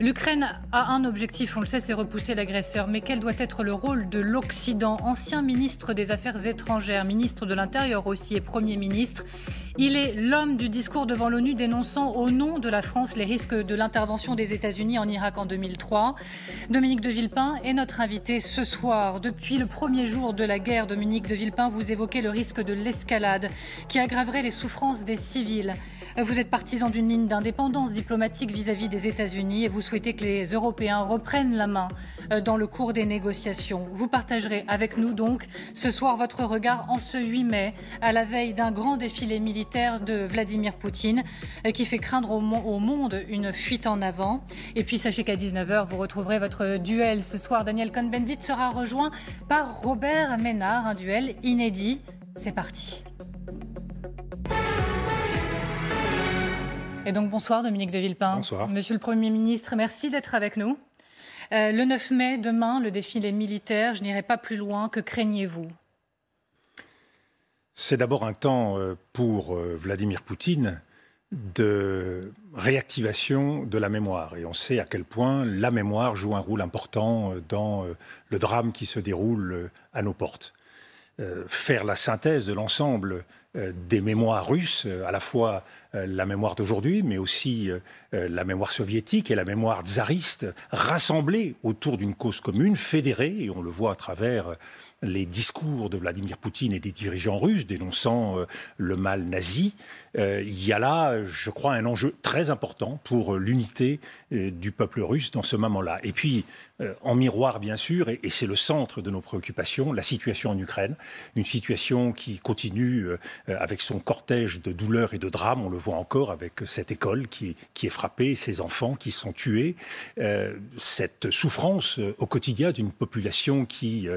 L'Ukraine a un objectif, on le sait, c'est repousser l'agresseur. Mais quel doit être le rôle de l'Occident Ancien ministre des Affaires étrangères, ministre de l'Intérieur aussi et Premier ministre, il est l'homme du discours devant l'ONU dénonçant au nom de la France les risques de l'intervention des États-Unis en Irak en 2003. Dominique de Villepin est notre invité ce soir. Depuis le premier jour de la guerre, Dominique de Villepin, vous évoquez le risque de l'escalade qui aggraverait les souffrances des civils. Vous êtes partisan d'une ligne d'indépendance diplomatique vis-à-vis des États-Unis et vous souhaitez que les Européens reprennent la main euh, dans le cours des négociations. Vous partagerez avec nous donc ce soir votre regard en ce 8 mai, à la veille d'un grand défilé militaire de Vladimir Poutine euh, qui fait craindre au, au monde une fuite en avant. Et puis sachez qu'à 19h, vous retrouverez votre duel ce soir. Daniel Cohn-Bendit sera rejoint par Robert Ménard, un duel inédit. C'est parti. Et donc bonsoir Dominique de Villepin. Bonsoir. Monsieur le Premier ministre, merci d'être avec nous. Euh, le 9 mai, demain, le défilé militaire, je n'irai pas plus loin. Que craignez-vous C'est d'abord un temps euh, pour euh, Vladimir Poutine de réactivation de la mémoire. Et on sait à quel point la mémoire joue un rôle important dans le drame qui se déroule à nos portes. faire la synthèse de l'ensemble des mémoires russes, à la fois euh, la mémoire d'aujourd'hui, mais aussi euh, euh, la mémoire soviétique et la mémoire tsariste, rassemblées autour d'une cause commune, fédérée, et on le voit à travers les discours de Vladimir Poutine et des dirigeants russes dénonçant le mal nazi, euh, il y a là, je crois, un enjeu très important pour euh, l'unité euh, du peuple russe dans ce moment-là. Et puis, en miroir, bien sûr, et, c'est le centre de nos préoccupations, la situation en Ukraine, une situation qui continue avec son cortège de douleurs et de drames. On le voit encore avec cette école qui, est frappée, ses enfants qui sont tués, cette souffrance au quotidien d'une population qui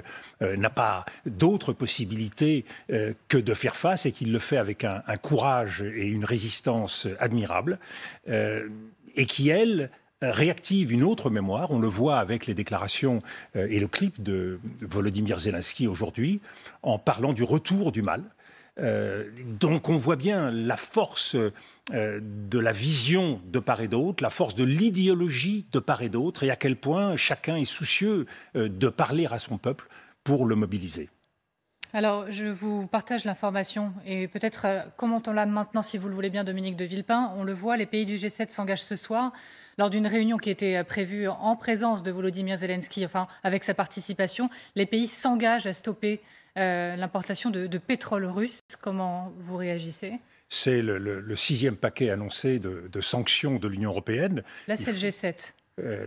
n'a pas d'autre possibilité que de faire face et qui le fait avec un courage euh, et une résistance admirable, euh, et qui, elle, réactive une autre mémoire. On le voit avec les déclarations euh, et le clip de Volodymyr Zelensky aujourd'hui, en parlant du retour du mal. donc on voit bien la force de la vision de part et d'autre, la force de l'idéologie de part et d'autre, et à quel point chacun est soucieux de parler à son peuple pour le mobiliser. Alors, je vous partage l'information et peut-être euh, commentons-la maintenant, si vous le voulez bien, Dominique de Villepin. On le voit, les pays du G7 s'engagent ce soir lors d'une réunion qui était euh, prévue en présence de Volodymyr Zelensky, enfin avec sa participation. Les pays s'engagent à stopper euh, l'importation de, pétrole russe. Comment vous réagissez c'est le, sixième paquet annoncé de, de sanctions de l'Union européenne. Là, c'est le G7. Euh,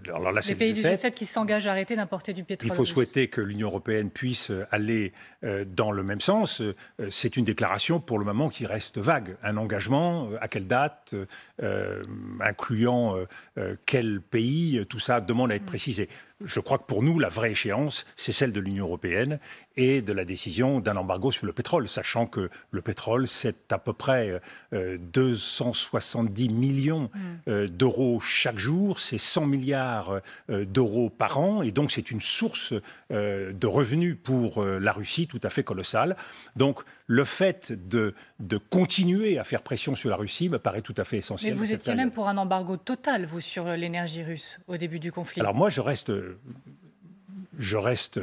les pays du G7 qui s'engagent à arrêter d'importer du pétrole. Il faut souhaiter que l'Union européenne puisse euh, aller euh, dans le même sens. C'est une déclaration pour le moment qui reste vague. Un engagement, à quelle date, incluant quel pays, tout ça demande à être mm. précisé je crois que pour nous, la vraie échéance, c'est celle de l'Union européenne et de la décision d'un embargo sur le pétrole, sachant que le pétrole, c'est à peu près 270 euh, millions mm. euh, d'euros chaque jour, c'est 100 milliards euh, d'euros par an, et donc c'est une source de revenus pour la Russie tout à fait colossale. Donc, le fait de, continuer à faire pression sur la Russie me paraît tout à fait essentiel. Mais vous étiez même pour un embargo total, vous, sur l'énergie russe au début du conflit. Alors moi, je reste, je reste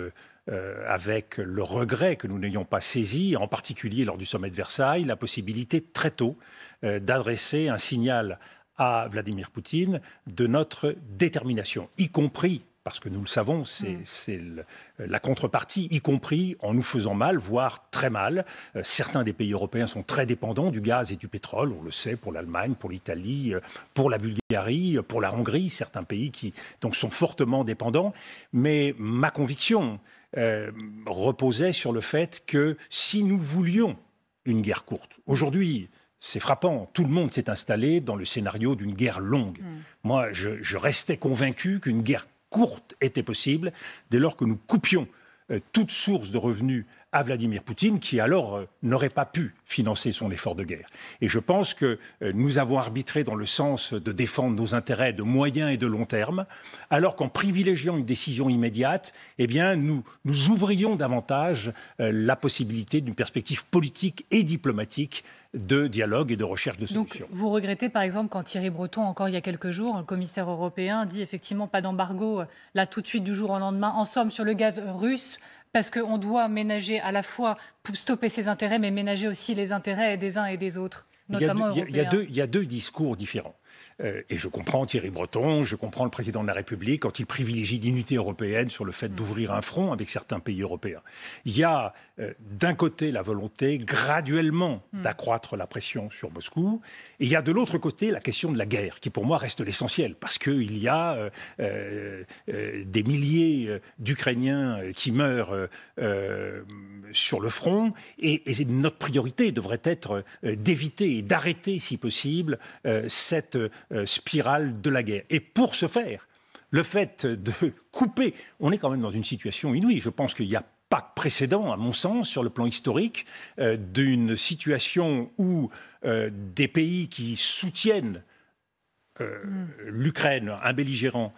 euh, avec le regret que nous n'ayons pas saisi, en particulier lors du sommet de Versailles, la possibilité très tôt euh, d'adresser un signal à Vladimir Poutine de notre détermination, y compris parce que nous le savons, c'est mm. la contrepartie, y compris en nous faisant mal, voire très mal. Euh, certains des pays européens sont très dépendants du gaz et du pétrole, on le sait, pour l'Allemagne, pour l'Italie, euh, pour la Bulgarie, euh, pour la Hongrie, certains pays qui donc sont fortement dépendants. Mais ma conviction reposait sur le fait que si nous voulions une guerre courte, aujourd'hui, c'est frappant. Tout le monde s'est installé dans le scénario d'une guerre longue. Mm. Moi, je, je, restais convaincu qu'une guerre courte était possible dès lors que nous coupions euh, toute source de revenus à Vladimir Poutine, qui alors euh, n'aurait pas pu financer son effort de guerre. Et je pense que euh, nous avons arbitré dans le sens de défendre nos intérêts de moyen et de long terme, alors qu'en privilégiant une décision immédiate, eh bien, nous, ouvrions davantage la possibilité d'une perspective politique et diplomatique de dialogue et de recherche de solutions. vous regrettez par exemple quand Thierry Breton, encore il y a quelques jours, le commissaire européen dit effectivement pas d'embargo euh, là tout de suite du jour au lendemain, en somme sur le gaz russe, parce qu'on doit ménager à la fois pour stopper ses intérêts, mais ménager aussi les intérêts des uns et des autres. Notamment il, il y a deux discours différents. Euh, et je comprends Thierry Breton, je comprends le président de la République quand il privilégie l'unité européenne sur le fait d'ouvrir un front avec certains pays européens. Il y a euh, d'un côté la volonté graduellement hmm. d'accroître la pression sur Moscou, et il y a de l'autre côté la question de la guerre, qui pour moi reste l'essentiel, parce qu'il y a euh, des milliers d'Ukrainiens qui meurent sur le front, et, et, notre priorité devrait être d'éviter et d'arrêter, si possible, cette euh, spirale de la guerre. Et pour ce faire, le fait de couper, on est quand même dans une situation inouïe. Je pense qu'il n'y a pas de précédent, à mon sens, sur le plan historique, euh, d'une situation où euh, des pays qui soutiennent mm. l'Ukraine, un belligérant,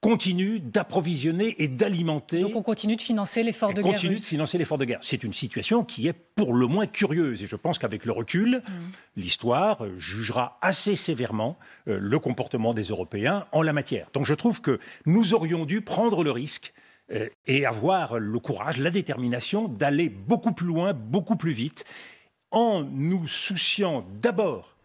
continue d'approvisionner et d'alimenter. Donc on continue de financer l'effort de, guerre. continue de financer l'effort de guerre. C'est une situation qui est pour le moins curieuse et je pense qu'avec le recul, mm. l'histoire euh, jugera assez sévèrement euh, le comportement des Européens en la matière. Donc je trouve que nous aurions dû prendre le risque euh, et avoir le courage, la détermination d'aller beaucoup plus loin, beaucoup plus vite, en nous souciant d'abord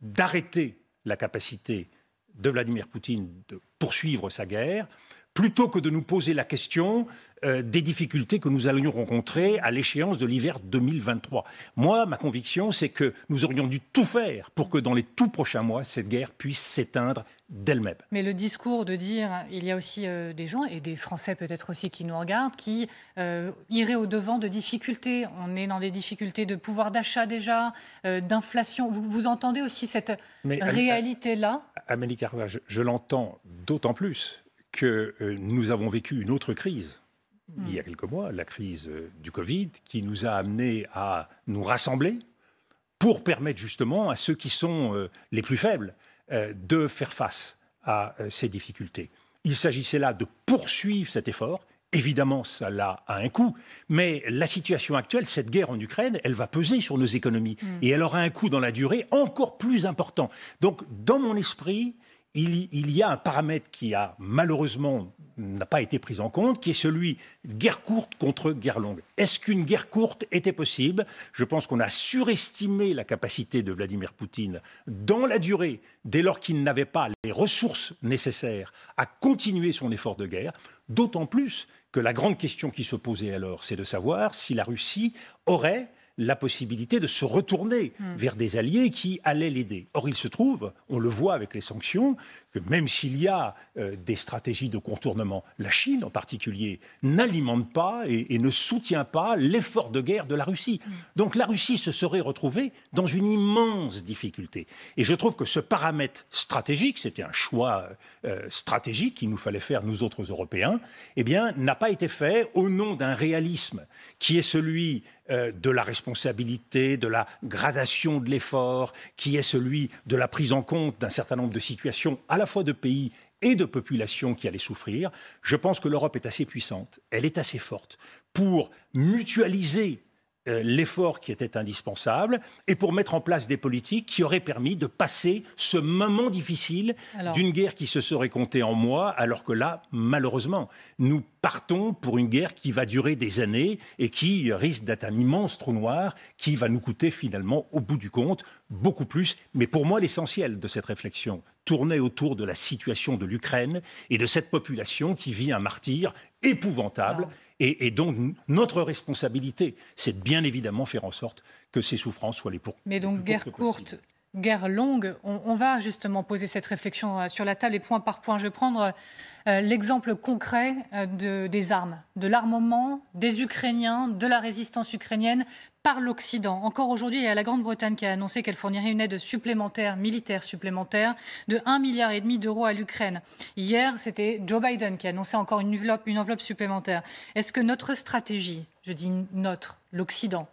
d'arrêter la capacité de Vladimir Poutine de poursuivre sa guerre, plutôt que de nous poser la question euh, des difficultés que nous allions rencontrer à l'échéance de l'hiver 2023. Moi, ma conviction, c'est que nous aurions dû tout faire pour que dans les tout prochains mois, cette guerre puisse s'éteindre d'elle-même. Mais le discours de dire, il y a aussi euh, des gens, et des Français peut-être aussi qui nous regardent, qui euh, iraient au-devant de difficultés. On est dans des difficultés de pouvoir d'achat déjà, euh, d'inflation. Vous, entendez aussi cette réalité-là Amélie Carvage, je, l'entends d'autant plus que nous avons vécu une autre crise hmm. il y a quelques mois, la crise du Covid, qui nous a amenés à nous rassembler pour permettre justement à ceux qui sont les plus faibles, euh, de faire face à euh, ces difficultés. Il s'agissait là de poursuivre cet effort. Évidemment, cela a un coût, mais la situation actuelle, cette guerre en Ukraine, elle va peser sur nos économies mm. et elle aura un coût dans la durée encore plus important. Donc, dans mon esprit, il, y a un paramètre qui a malheureusement n'a pas été pris en compte, qui est celui guerre courte contre guerre longue. Est-ce qu'une guerre courte était possible Je pense qu'on a surestimé la capacité de Vladimir Poutine dans la durée, dès lors qu'il n'avait pas les ressources nécessaires à continuer son effort de guerre, d'autant plus que la grande question qui se posait alors, c'est de savoir si la Russie aurait la possibilité de se retourner hmm. vers des alliés qui allaient l'aider. Or, il se trouve, on le voit avec les sanctions, que même s'il y a euh, des stratégies de contournement, la Chine en particulier n'alimente pas et, ne soutient pas l'effort de guerre de la Russie. Hmm. Donc la Russie se serait retrouvée dans une immense difficulté. Et je trouve que ce paramètre stratégique, c'était un choix euh, stratégique qu'il nous fallait faire, nous autres Européens, eh bien, n'a pas été fait au nom d'un réalisme qui est celui euh, de la responsabilité, de la gradation de l'effort, qui est celui de la prise en compte d'un certain nombre de situations, à la fois de pays et de populations qui allaient souffrir, je pense que l'Europe est assez puissante, elle est assez forte pour mutualiser euh, l'effort qui était indispensable et pour mettre en place des politiques qui auraient permis de passer ce moment difficile d'une guerre qui se serait comptée en mois, alors que là, malheureusement, nous partons pour une guerre qui va durer des années et qui risque d'être un immense trou noir qui va nous coûter finalement, au bout du compte, beaucoup plus. Mais pour moi, l'essentiel de cette réflexion tournait autour de la situation de l'Ukraine et de cette population qui vit un martyr épouvantable. Ah. Et, donc, notre responsabilité, c'est bien évidemment faire en sorte que ces souffrances soient les pour. Mais donc, guerre courte, guerre longue. On, va justement poser cette réflexion euh, sur la table et point par point. Je vais prendre euh, l'exemple concret euh, des armes, de l'armement des Ukrainiens, de la résistance ukrainienne par l'Occident. Encore aujourd'hui, il y a la Grande-Bretagne qui a annoncé qu'elle fournirait une aide supplémentaire, militaire supplémentaire, de 1,5 milliard et demi d'euros à l'Ukraine. Hier, c'était Joe Biden qui annonçait encore une enveloppe supplémentaire. Est-ce que notre stratégie, je dis notre, l'Occident,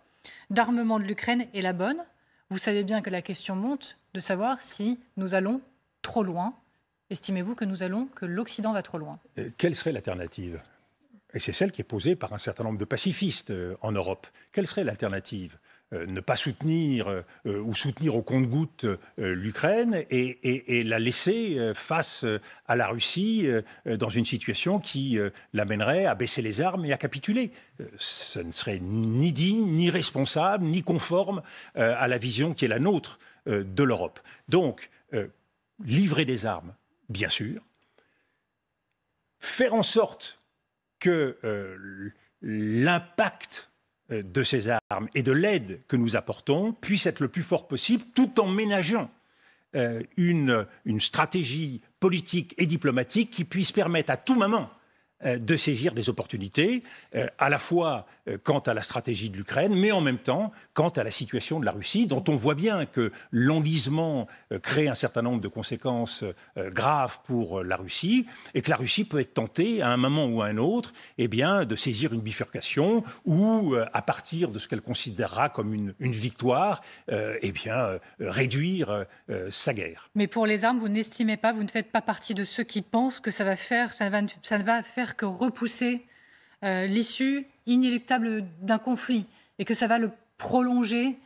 d'armement de l'Ukraine est la bonne vous savez bien que la question monte de savoir si nous allons trop loin. Estimez-vous que nous allons, que l'Occident va trop loin euh, Quelle serait l'alternative Et c'est celle qui est posée par un certain nombre de pacifistes euh, en Europe. Quelle serait l'alternative euh, ne pas soutenir euh, euh, ou soutenir au compte-goutte l'Ukraine et, la laisser face à la Russie dans une situation qui l'amènerait à baisser les armes et à capituler. Ce ne serait ni digne, ni responsable, ni conforme à la vision qui est la nôtre de l'Europe. Donc, livrer des armes, bien sûr. Faire en sorte que l'impact euh, de ces armes et de l'aide que nous apportons puisse être le plus fort possible tout en ménageant euh, une, une stratégie politique et diplomatique qui puisse permettre à tout moment euh, de saisir des opportunités, euh, à la fois euh, quant à la stratégie de l'Ukraine, mais en même temps quant à la situation de la Russie, dont on voit bien que l'enlisement crée un certain nombre de conséquences graves pour la Russie, et que la Russie peut être tentée à un moment ou à un autre eh bien, de saisir une bifurcation ou, à partir de ce qu'elle considérera comme une, victoire, eh bien, réduire sa guerre. Mais pour les armes, vous n'estimez pas, vous ne faites pas partie de ceux qui pensent que ça va faire, ça va, ça va faire que repousser euh, l'issue inéluctable d'un conflit et que ça va le prolonger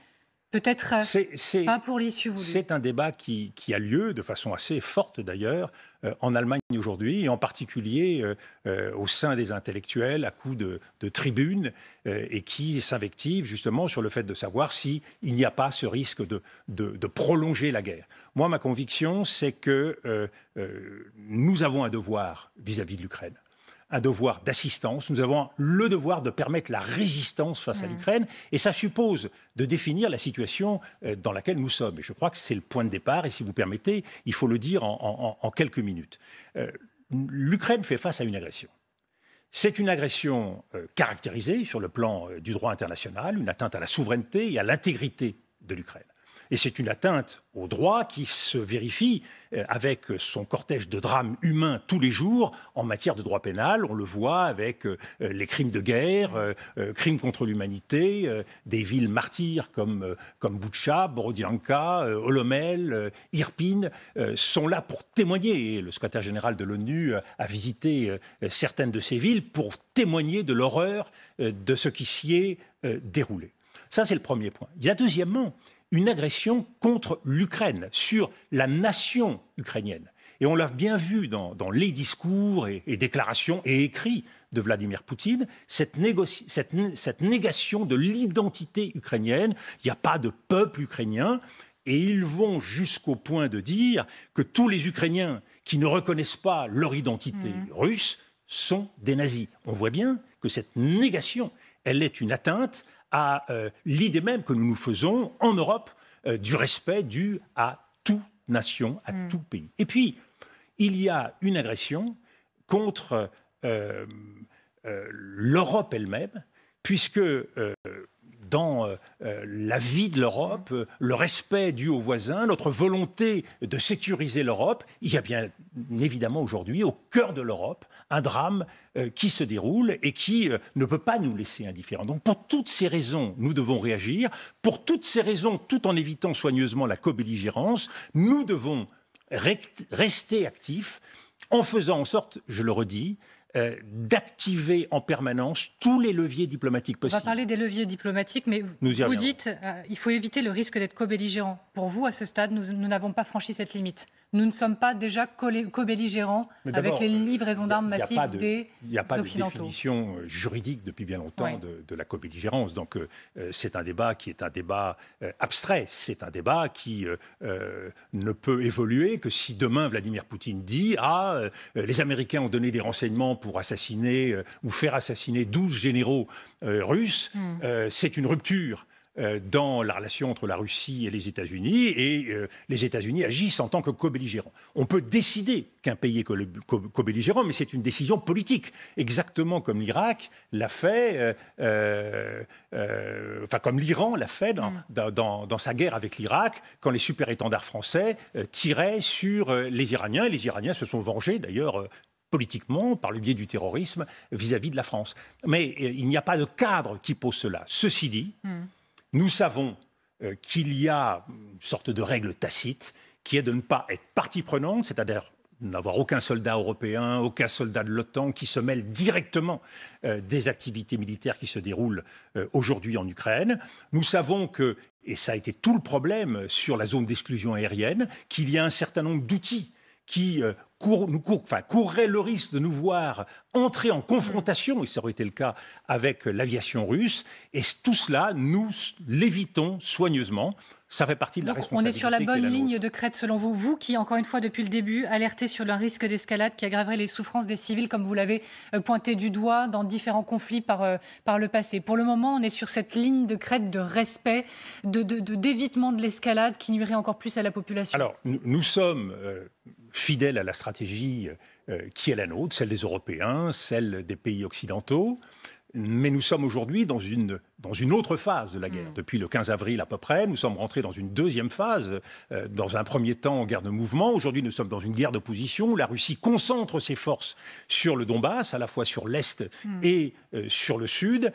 Peut-être euh, pas pour l'issue voulue. C'est un débat qui, a lieu de façon assez forte d'ailleurs euh, en Allemagne aujourd'hui, et en particulier au sein des intellectuels à coups de, tribunes, et qui s'invective justement sur le fait de savoir s'il il n'y a pas ce risque de, prolonger la guerre. Moi, ma conviction, c'est que nous avons un devoir vis à -vis de l'Ukraine un devoir d'assistance, nous avons le devoir de permettre la résistance face à mm. l'Ukraine, et ça suppose de définir la situation euh, dans laquelle nous sommes. Et je crois que c'est le point de départ, et si vous permettez, il faut le dire en, quelques minutes. Euh, L'Ukraine fait face à une agression. C'est une agression euh, caractérisée sur le plan du droit international, une atteinte à la souveraineté et à l'intégrité de l'Ukraine. Et c'est une atteinte au droit qui se vérifie euh, avec son cortège de drames humains tous les jours en matière de droit pénal. On le voit avec euh, euh, les crimes de guerre, crimes contre l'humanité, des villes martyrs comme, comme Boucha, Borodianka, Olomel, Irpine sont là pour témoigner. Et le secrétaire général de l'ONU a visité certaines de ces villes pour témoigner de l'horreur de ce qui s'y est déroulé. Ça, c'est le premier point. Il y a deuxièmement une agression contre l'Ukraine, sur la nation ukrainienne. Et on l'a bien vu dans, les discours et, déclarations et écrits de Vladimir Poutine, cette, négation de l'identité ukrainienne. Il n'y a pas de peuple ukrainien. Et ils vont jusqu'au point de dire que tous les Ukrainiens qui ne reconnaissent pas leur identité mmh. russe sont des nazis. On voit bien que cette négation, elle est une atteinte à euh, l'idée même que nous nous faisons en Europe euh, du respect dû à toute nation, à mm. tout pays. Et puis, il y a une agression contre euh, l'Europe elle-même, puisque dans la vie de l'Europe, mm. le respect dû aux voisins, notre volonté de sécuriser l'Europe, il y a bien évidemment aujourd'hui au cœur de l'Europe un drame euh, qui se déroule et qui euh, ne peut pas nous laisser indifférents. Donc pour toutes ces raisons, nous devons réagir. Pour toutes ces raisons, tout en évitant soigneusement la co-belligérance, nous devons rester actifs en faisant en sorte, je le redis, euh, d'activer en permanence tous les leviers diplomatiques possibles. On va parler des leviers diplomatiques, mais vous, dites il faut éviter le risque d'être co-belligérant. Pour vous, à ce stade, nous n'avons pas franchi cette limite nous ne sommes pas déjà co-belligérants avec les livraisons d'armes massives des Occidentaux. Il n'y a pas de définition euh, juridique depuis bien longtemps de, la co-belligérance. Donc euh, euh, c'est un débat qui est un débat abstrait. C'est un débat qui ne peut évoluer que si demain Vladimir Poutine dit Ah, les Américains ont donné des renseignements pour assassiner ou faire assassiner 12 généraux russes. Hmm. c'est une rupture. Euh, dans la relation entre la Russie et les États-Unis, et euh, les États-Unis agissent en tant que co-belligérants. On peut décider qu'un pays est co-belligérant, mais c'est une décision politique, exactement comme l'Irak l'a fait, euh, enfin comme l'Iran l'a fait mm. dans, sa guerre avec l'Irak, quand les super-étendards français tiraient sur les Iraniens, et les Iraniens se sont vengés d'ailleurs politiquement, par le biais du terrorisme, vis-à-vis de la France. Mais il n'y a pas de cadre qui pose cela. Ceci dit, mm. Nous savons euh, qu'il y a une sorte de règle tacite qui est de ne pas être partie prenante, c'est-à-dire n'avoir aucun soldat européen, aucun soldat de l'OTAN qui se mêle directement euh, des activités militaires qui se déroulent euh, aujourd'hui en Ukraine. Nous savons que, et ça a été tout le problème sur la zone d'exclusion aérienne, qu'il y a un certain nombre d'outils qui euh, nous courrait le risque de nous voir entrer en confrontation, et ça aurait été le cas avec l'aviation russe. Et tout cela, nous l'évitons soigneusement. Ça fait partie de la Donc, responsabilité. On est sur la bonne ligne de crête, selon vous. Vous qui, encore une fois, depuis le début, alertez sur le risque d'escalade qui aggraverait les souffrances des civils, comme vous l'avez euh, pointé du doigt dans différents conflits par, euh, par le passé. Pour le moment, on est sur cette ligne de crête de respect, d'évitement de, de, de, l'escalade qui nuirait encore plus à la population. Alors, nous, sommes fidèle à la stratégie euh, qui est la nôtre, celle des Européens, celle des pays occidentaux. Mais nous sommes aujourd'hui dans une, dans une autre phase de la guerre. Mm. Depuis le 15 avril à peu près, nous sommes rentrés dans une deuxième phase, euh, dans un premier temps en guerre de mouvement. Aujourd'hui, nous sommes dans une guerre d'opposition La Russie concentre ses forces sur le Donbass, à la fois sur l'Est mm. et euh, sur le Sud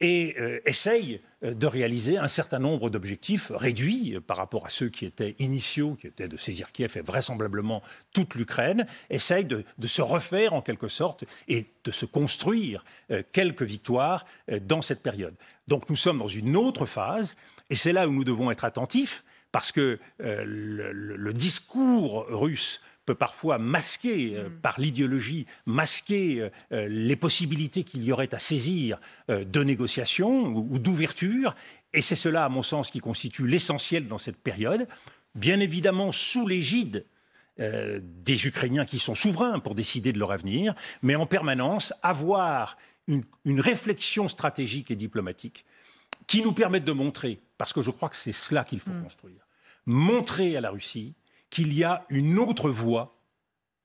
et euh, essaye euh, de réaliser un certain nombre d'objectifs réduits euh, par rapport à ceux qui étaient initiaux, qui étaient de saisir Kiev et vraisemblablement toute l'Ukraine, essaye de, se refaire en quelque sorte et de se construire quelques victoires dans cette période. Donc nous sommes dans une autre phase et c'est là où nous devons être attentifs parce que le, discours russe peut parfois masquer euh, mm. par l'idéologie, masquer euh, euh, les possibilités qu'il y aurait à saisir de négociations ou, d'ouverture. Et c'est cela, à mon sens, qui constitue l'essentiel dans cette période. Bien évidemment, sous l'égide des Ukrainiens qui sont souverains pour décider de leur avenir, mais en permanence avoir une, réflexion stratégique et diplomatique qui nous permette de montrer, parce que je crois que c'est cela qu'il faut mm. construire, montrer à la Russie qu'il y a une autre voie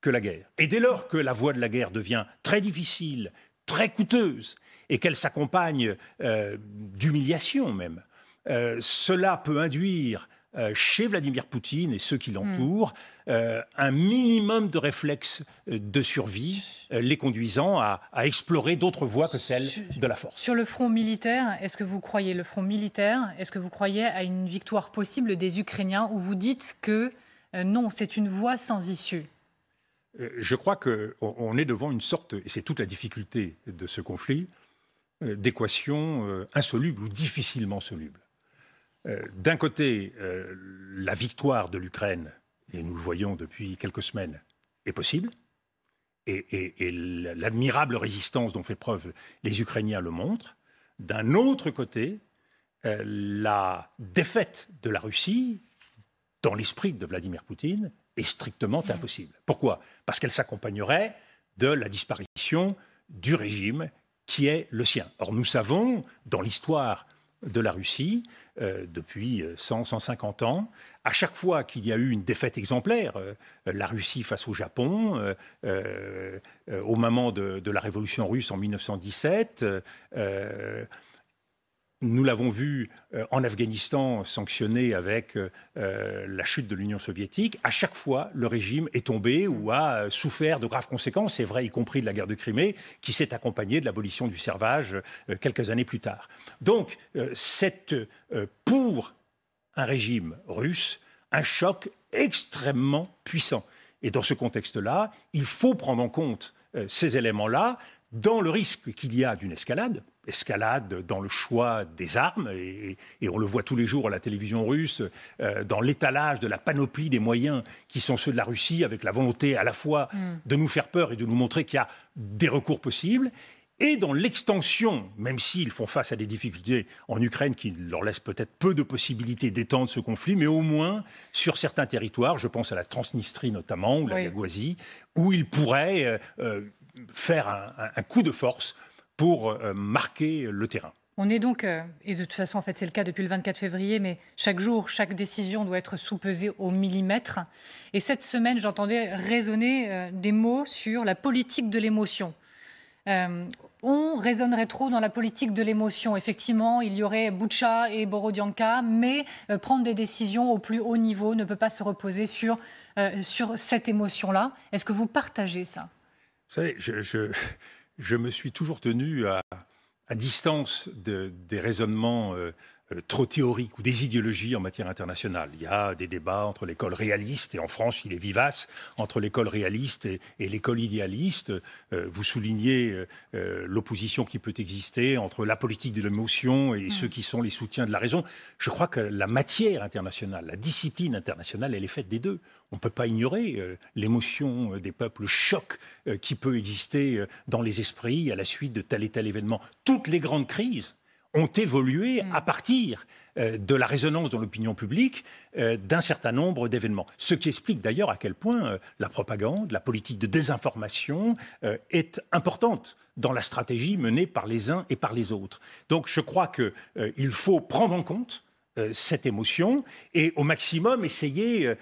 que la guerre. Et dès lors que la voie de la guerre devient très difficile, très coûteuse, et qu'elle s'accompagne euh, d'humiliation même, euh, cela peut induire euh, chez Vladimir Poutine et ceux qui hmm. l'entourent un minimum de réflexes de survie, les conduisant à, explorer d'autres voies que celles de la force. Sur le front militaire, est-ce que vous croyez le front militaire Est-ce que vous croyez à une victoire possible des Ukrainiens ou vous dites que euh, non, c'est une voie sans issue euh, je crois qu'on est devant une sorte, et c'est toute la difficulté de ce conflit, euh, d'équation insoluble ou difficilement soluble. D'un côté, la victoire de l'Ukraine, et nous le voyons depuis quelques semaines, est possible, et, l'admirable résistance dont fait preuve les Ukrainiens le montre. D'un autre côté, la défaite de la Russie, dans l'esprit de Vladimir Poutine, est strictement impossible. Pourquoi Parce qu'elle s'accompagnerait de la disparition du régime qui est le sien. Or, nous savons, dans l'histoire de la Russie, euh, depuis 100, euh, 150 ans, à chaque fois qu'il y a eu une défaite exemplaire, euh, la Russie face au Japon, au moment de, de, la révolution russe en 1917, nous l'avons vu euh, en Afghanistan sanctionné avec euh, euh, la chute de l'Union soviétique. À chaque fois, le régime est tombé ou a souffert de graves conséquences, c'est vrai, y compris de la guerre de Crimée, qui s'est accompagnée de l'abolition du servage quelques années plus tard. Donc, c'est pour un régime russe un choc extrêmement puissant. Et dans ce contexte-là, il faut prendre en compte ces éléments-là dans le risque qu'il y a d'une escalade escalade dans le choix des armes, et, on le voit tous les jours à la télévision russe, euh, dans l'étalage de la panoplie des moyens qui sont ceux de la Russie, avec la volonté à la fois hmm. de nous faire peur et de nous montrer qu'il y a des recours possibles, et dans l'extension, même s'ils font face à des difficultés en Ukraine qui leur laissent peut-être peu de possibilités d'étendre ce conflit, mais au moins sur certains territoires, je pense à la Transnistrie notamment, ou la oui. où ils pourraient euh, euh, faire un coup de force pour euh, marquer le terrain. On est donc, euh, et de toute façon, en fait, c'est le cas depuis le 24 février, mais chaque jour, chaque décision doit être sous-pesée au millimètre. Et cette semaine, j'entendais résonner euh, des mots sur la politique de l'émotion. on résonnerait trop dans la politique de l'émotion. Effectivement, il y aurait Boucha et Borodianka, mais prendre des décisions au plus haut niveau ne peut pas se reposer sur, sur cette émotion-là. Est-ce que vous partagez ça Vous savez, je je me suis toujours tenu à, à distance de, des raisonnements euh, euh, trop théoriques ou des idéologies en matière internationale. Il y a des débats entre l'école réaliste, et en France il est vivace, entre l'école réaliste et, l'école idéaliste. Euh, vous soulignez euh, l'opposition qui peut exister entre la politique de l'émotion et mm. ceux qui sont les soutiens de la raison. Je crois que la matière internationale, la discipline internationale, elle est faite des deux. On ne peut pas ignorer l'émotion des peuples, le choc qui peut exister dans les esprits à la suite de tel et tel événement. Toutes les grandes crises ont évolué à mm. partir euh, de la résonance dans l'opinion publique euh, d'un certain nombre d'événements. Ce qui explique d'ailleurs à quel point euh, la propagande, la politique de désinformation est importante dans la stratégie menée par les uns et par les autres. Donc je crois qu'il faut prendre en compte cette émotion et au maximum essayer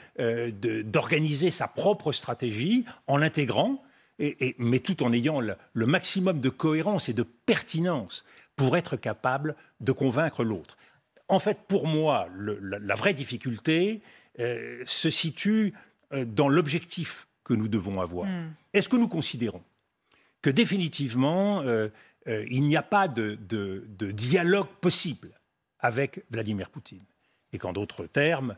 d'organiser sa propre stratégie en l'intégrant, mais tout en ayant le maximum de cohérence et de pertinence pour être capable de convaincre l'autre. En fait, pour moi, la, vraie difficulté euh, se situe euh, dans l'objectif que nous devons avoir. Hmm. Est-ce que nous considérons que définitivement, euh, il n'y a pas de, dialogue possible avec Vladimir Poutine Et qu'en d'autres termes,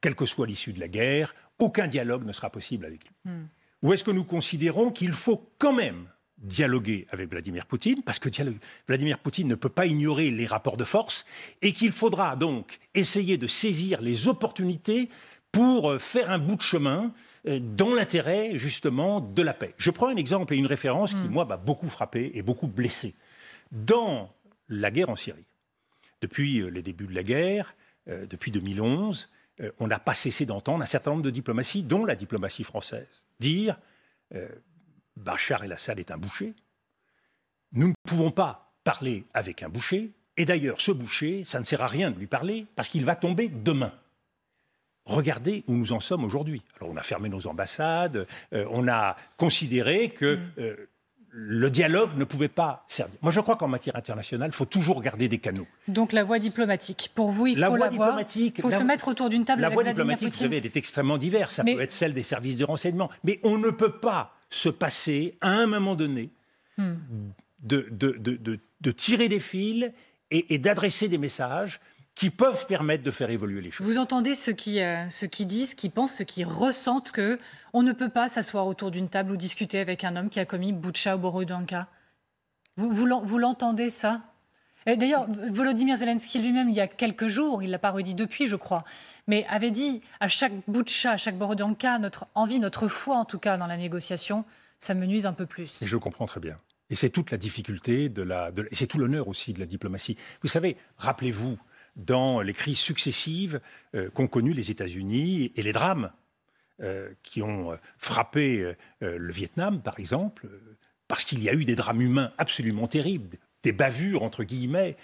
quelle que soit l'issue de la guerre, aucun dialogue ne sera possible avec lui hmm. Ou est-ce que nous considérons qu'il faut quand même dialoguer avec Vladimir Poutine, parce que Vladimir Poutine ne peut pas ignorer les rapports de force, et qu'il faudra donc essayer de saisir les opportunités pour euh, faire un bout de chemin euh, dans l'intérêt justement de la paix. Je prends un exemple et une référence qui, hmm. moi, m'a beaucoup frappé et beaucoup blessé. Dans la guerre en Syrie, depuis euh, les débuts de la guerre, depuis 2011, on n'a pas cessé d'entendre un certain nombre de diplomaties, dont la diplomatie française, dire Bachar el-Assad est un boucher. Nous ne pouvons pas parler avec un boucher. Et d'ailleurs, ce boucher, ça ne sert à rien de lui parler parce qu'il va tomber demain. Regardez où nous en sommes aujourd'hui. Alors on a fermé nos ambassades, euh, on a considéré que mm. euh, le dialogue ne pouvait pas servir. Moi, je crois qu'en matière internationale, il faut toujours garder des canaux. Donc la voie diplomatique. Pour vous, il faut la diplomatique, faut se mettre autour d'une table. La voie diplomatique, est extrêmement diverse. Ça peut être celle des services de renseignement. Mais on ne peut pas se passer, à un moment donné, hmm. de, tirer des fils et d'adresser des messages qui peuvent permettre de faire évoluer les choses. Vous entendez ceux qui, euh, ceux qui disent, qui pensent, ceux qui ressentent que on ne peut pas s'asseoir autour d'une table ou discuter avec un homme qui a commis Boucha ou Borodanka. Vous, vous l'entendez ça D'ailleurs, Volodymyr Zelensky lui-même, il y a quelques jours, il l'a pas redit depuis, je crois, mais avait dit à chaque Boucha, à chaque Borodanka, notre envie, notre foi en tout cas dans la négociation, ça me nuise un peu plus. Et je comprends très bien. Et c'est toute la difficulté de la, de, et c'est tout l'honneur aussi de la diplomatie. Vous savez, rappelez-vous, dans les crises successives euh, qu'ont connues les États-Unis et les drames euh, qui ont euh, frappé le Vietnam, par exemple, parce qu'il y a eu des drames humains absolument terribles, des bavures, entre guillemets,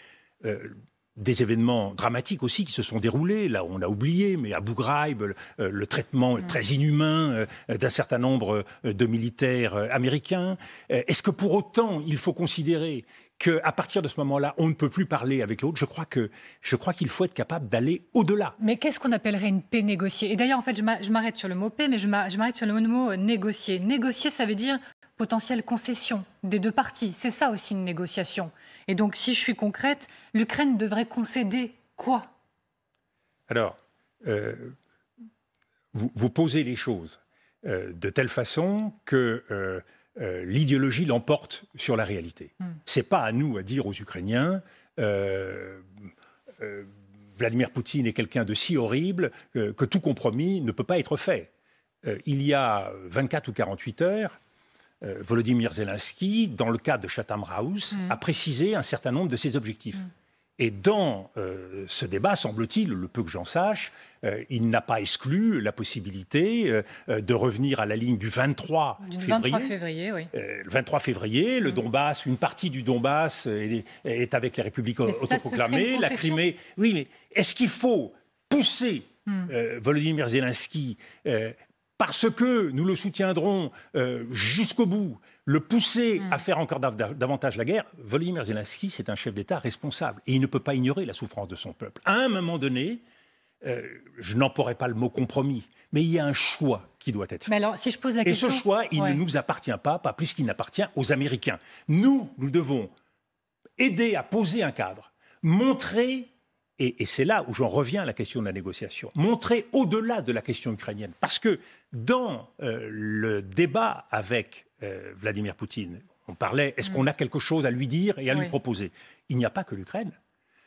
des événements dramatiques aussi qui se sont déroulés. Là, on a oublié, mais à Bougraïb, le, traitement mm. très inhumain d'un certain nombre de militaires américains. Est-ce que pour autant, il faut considérer qu'à partir de ce moment-là, on ne peut plus parler avec l'autre. Je crois que je crois qu'il faut être capable d'aller au-delà. Mais qu'est-ce qu'on appellerait une paix négociée Et d'ailleurs, en fait, je m'arrête sur le mot paix, mais je m'arrête sur le mot négocier. Négocier, ça veut dire potentielle concession des deux parties. C'est ça aussi une négociation. Et donc, si je suis concrète, l'Ukraine devrait concéder quoi Alors, euh, vous, posez les choses euh, de telle façon que euh, euh, l'idéologie l'emporte sur la réalité. Hmm. Ce n'est pas à nous à dire aux Ukrainiens. Euh, euh, Vladimir Poutine est quelqu'un de si horrible que tout compromis ne peut pas être fait. il y a 24 ou 48 heures, Volodymyr Zelensky, dans le cas de Chatham House, hmm. a précisé un certain nombre de ses objectifs. Hmm. Et dans euh, ce débat, semble-t-il, le peu que j'en sache, euh, il n'a pas exclu la possibilité euh, de revenir à la ligne du 23 février. le 23 février, le Donbass, une partie du Donbass est, avec les républiques autoproclamées, la Crimée. Oui, mais est-ce qu'il faut pousser mm. Volodymyr Zelensky parce que nous le soutiendrons euh, jusqu'au bout, le pousser mm. à faire encore davantage la guerre, Volodymyr Zelensky, c'est un chef d'État responsable. Et il ne peut pas ignorer la souffrance de son peuple. À un moment donné, euh, je n'en pourrai pas le mot compromis, mais il y a un choix qui doit être fait. Mais alors, si je pose la Et ce choix, il ne nous appartient pas, pas plus qu'il n'appartient aux Américains. Nous, nous devons aider à poser un cadre, montrer et, c'est là où j'en reviens à la question de la négociation, montrer au-delà de la question ukrainienne. Parce que dans euh, le débat avec euh, Vladimir Poutine, on parlait, est-ce mm. qu'on a quelque chose à lui dire et à lui proposer Il n'y a pas que l'Ukraine.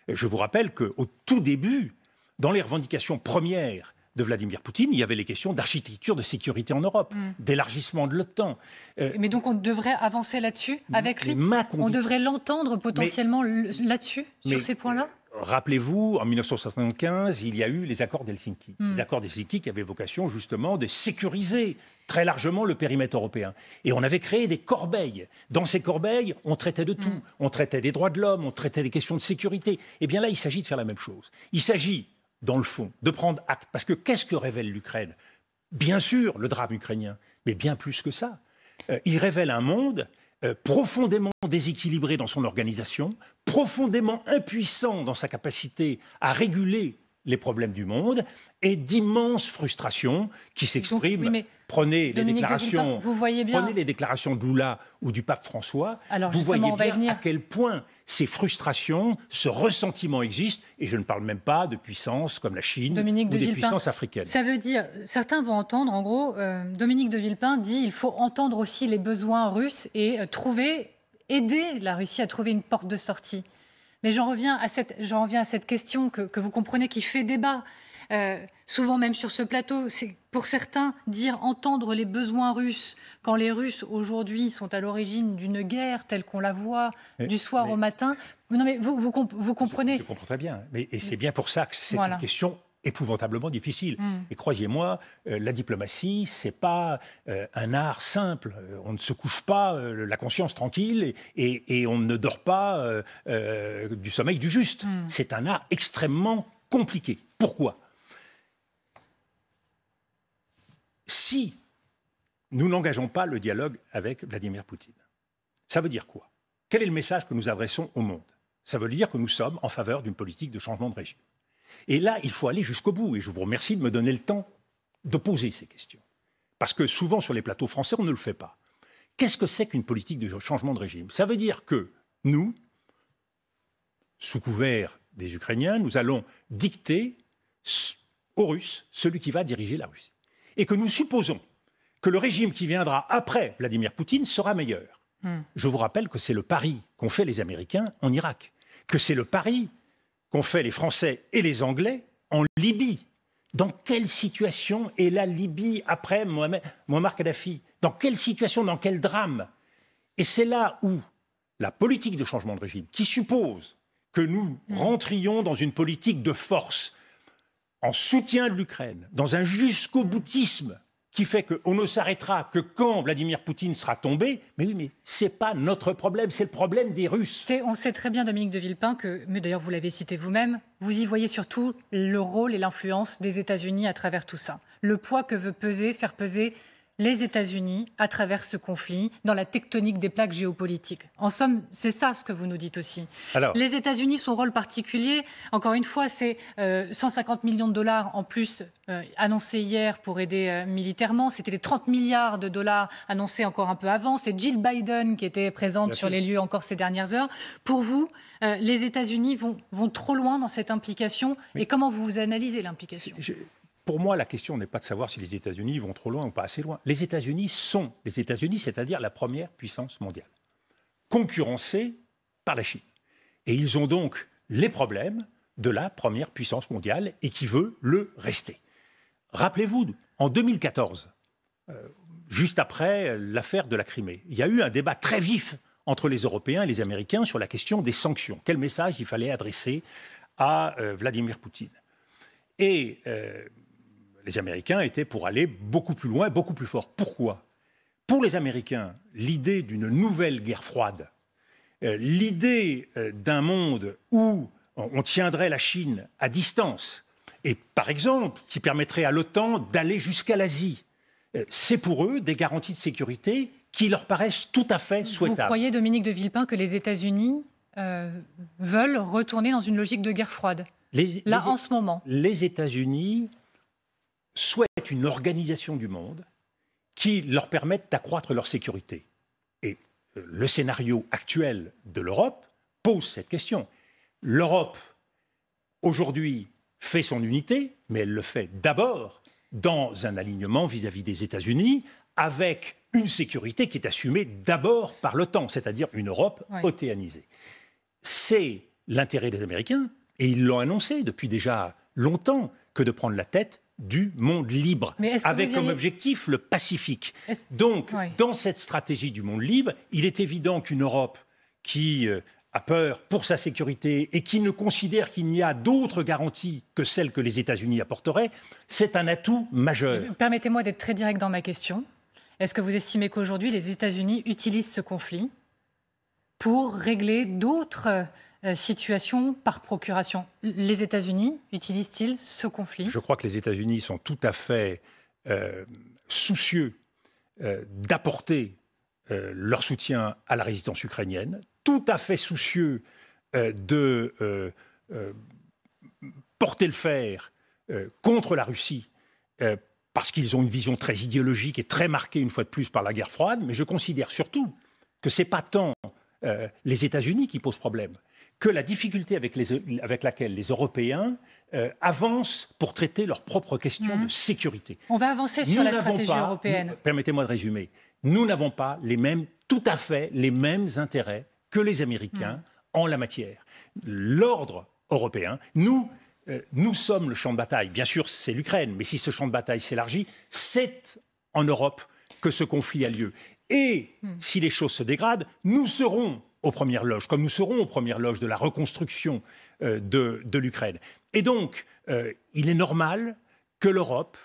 Je vous rappelle qu'au tout début, dans les revendications premières de Vladimir Poutine, il y avait les questions d'architecture de sécurité en Europe, mm. d'élargissement de l'OTAN. Euh, mais donc on devrait avancer là-dessus avec lui On devrait l'entendre potentiellement là-dessus, sur ces points-là Rappelez-vous, en 1975, il y a eu les accords d'Helsinki. Hmm. Les accords d'Helsinki qui avaient vocation justement de sécuriser très largement le périmètre européen. Et on avait créé des corbeilles. Dans ces corbeilles, on traitait de tout. Hmm. On traitait des droits de l'homme, on traitait des questions de sécurité. Et eh bien là, il s'agit de faire la même chose. Il s'agit, dans le fond, de prendre acte. Parce que qu'est-ce que révèle l'Ukraine Bien sûr, le drame ukrainien, mais bien plus que ça. Euh, il révèle un monde euh, profondément déséquilibré dans son organisation, profondément impuissant dans sa capacité à réguler les problèmes du monde et d'immenses frustrations qui s'expriment. Prenez les, déclarations, vous prenez les déclarations de ou du pape François, vous voyez bien à quel point ces frustrations, ce ressentiment existent, et je ne parle même pas de puissances comme la Chine ou de des puissances africaines. Ça veut dire, certains vont entendre, en gros, euh, Dominique de Villepin dit il faut entendre aussi les besoins russes et euh, trouver, aider la Russie à trouver une porte de sortie. Mais j'en reviens, à cette, reviens à cette question que, vous comprenez qui fait débat. Euh, souvent même sur ce plateau, c'est pour certains dire entendre les besoins russes quand les Russes aujourd'hui sont à l'origine d'une guerre telle qu'on la voit du soir au matin. Non mais vous, vous, comprenez. Je, comprends très bien. et c'est bien pour ça que c'est une question épouvantablement difficile. Hmm. Et croyez-moi, euh, la diplomatie, ce n'est pas euh, un art simple. Euh, on ne se couche pas la conscience tranquille et, on ne dort pas du sommeil du juste. Hmm. C'est un art extrêmement compliqué. Pourquoi Si nous n'engageons pas le dialogue avec Vladimir Poutine, ça veut dire quoi Quel est le message que nous adressons au monde Ça veut dire que nous sommes en faveur d'une politique de changement de régime. Et là, il faut aller jusqu'au bout. Et je vous remercie de me donner le temps de poser ces questions. Parce que souvent, sur les plateaux français, on ne le fait pas. Qu'est-ce que c'est qu'une politique de changement de régime Ça veut dire que nous, sous couvert des Ukrainiens, nous allons dicter aux Russes celui qui va diriger la Russie. Et que nous supposons que le régime qui viendra après Vladimir Poutine sera meilleur. Hmm. Je vous rappelle que c'est le pari qu'ont fait les Américains en Irak, que c'est le pari qu'ont fait les Français et les Anglais en Libye. Dans quelle situation est la Libye après Mohamed Kadhafi Dans quelle situation, dans quel drame Et c'est là où la politique de changement de régime, qui suppose que nous mm. rentrions dans une politique de force en soutien de l'Ukraine, dans un jusqu'au boutisme qui fait qu'on ne s'arrêtera que quand Vladimir Poutine sera tombé. Mais oui, mais c'est pas notre problème, c'est le problème des Russes. On sait très bien, Dominique de Villepin, que, mais d'ailleurs vous l'avez cité vous-même, vous y voyez surtout le rôle et l'influence des États-Unis à travers tout ça. Le poids que veut peser, faire peser les États-Unis à travers ce conflit, dans la tectonique des plaques géopolitiques. En somme, c'est ça ce que vous nous dites aussi. les États-Unis, son rôle particulier, encore une fois, c'est 150 euh, millions de dollars en plus euh, annoncés hier pour aider euh, militairement. C'était les 30 milliards de dollars annoncés encore un peu avant. C'est Jill Biden qui était présente sur les lieux encore ces dernières heures. Pour vous, les États-Unis vont, trop loin dans cette implication. Et comment vous analysez l'implication pour moi, la question n'est pas de savoir si les États-Unis vont trop loin ou pas assez loin. Les États-Unis sont les États-Unis, c'est-à-dire la première puissance mondiale, concurrencée par la Chine. Et ils ont donc les problèmes de la première puissance mondiale et qui veut le rester. Rappelez-vous, en 2014, euh, juste après l'affaire de la Crimée, il y a eu un débat très vif entre les Européens et les Américains sur la question des sanctions. Quel message il fallait adresser à euh, Vladimir Poutine Et euh, les Américains étaient pour aller beaucoup plus loin, beaucoup plus fort. Pourquoi Pour les Américains, l'idée d'une nouvelle guerre froide, euh, l'idée euh, d'un monde où on tiendrait la Chine à distance, et par exemple, qui permettrait à l'OTAN d'aller jusqu'à l'Asie, euh, c'est pour eux des garanties de sécurité qui leur paraissent tout à fait souhaitables. Vous croyez, Dominique de Villepin, que les États-Unis veulent retourner dans une logique de guerre froide Là, en ce moment. Les États-Unis souhaitent une organisation du monde qui leur permette d'accroître leur sécurité. Et euh, le scénario actuel de l'Europe pose cette question. L'Europe, aujourd'hui, fait son unité, mais elle le fait d'abord dans un alignement vis-à-vis des États-Unis, avec une sécurité qui est assumée d'abord par l'OTAN, c'est-à-dire une Europe otéanisée. C'est l'intérêt des Américains, et ils l'ont annoncé depuis déjà longtemps, que de prendre la tête du monde libre, avec comme objectif le Pacifique. Donc, dans cette stratégie du monde libre, il est évident qu'une Europe qui euh, a peur pour sa sécurité et qui ne considère qu'il n'y a d'autres garanties que celles que les États-Unis apporteraient, c'est un atout majeur. Permettez-moi d'être très direct dans ma question. Est-ce que vous estimez qu'aujourd'hui les États-Unis utilisent ce conflit pour régler d'autres euh, situation par procuration. Les États-Unis utilisent-ils ce conflit Je crois que les États-Unis sont tout à fait euh, soucieux euh, d'apporter leur soutien à la résistance ukrainienne, tout à fait soucieux de porter le fer contre la Russie parce qu'ils ont une vision très idéologique et très marquée, une fois de plus, par la guerre froide, mais je considère surtout que ce n'est pas tant les États-Unis qui posent problème, que la difficulté avec, laquelle les Européens euh, avancent pour traiter leurs propres questions de mhm. sécurité. On va avancer sur la stratégie européenne. Permettez-moi de résumer. Nous n'avons pas les mêmes, tout à fait les mêmes intérêts que les Américains mhm. en la matière. L'ordre européen, nous, euh, nous sommes le champ de bataille. Bien sûr, c'est l'Ukraine, mais si ce champ de bataille s'élargit, c'est en Europe que ce conflit a lieu. Et mhm. si les choses se dégradent, nous serons aux premières loges, comme nous serons aux premières loges de la reconstruction euh, de, l'Ukraine. Et donc, euh, il est normal que l'Europe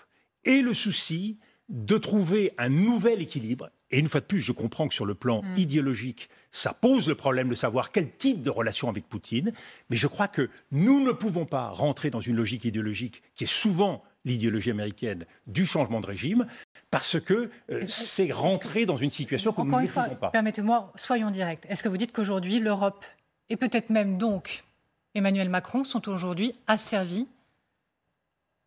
ait le souci de trouver un nouvel équilibre. Et une fois de plus, je comprends que sur le plan mm. idéologique, ça pose le problème de savoir quel type de relation avec Poutine. Mais je crois que nous ne pouvons pas rentrer dans une logique idéologique qui est souvent l'idéologie américaine du changement de régime, parce que euh, c'est rentrer dans une situation que nous ne faisons pas. Permettez-moi, soyons directs. Est-ce que vous dites qu'aujourd'hui, l'Europe, et peut-être même donc Emmanuel Macron, sont aujourd'hui asservis,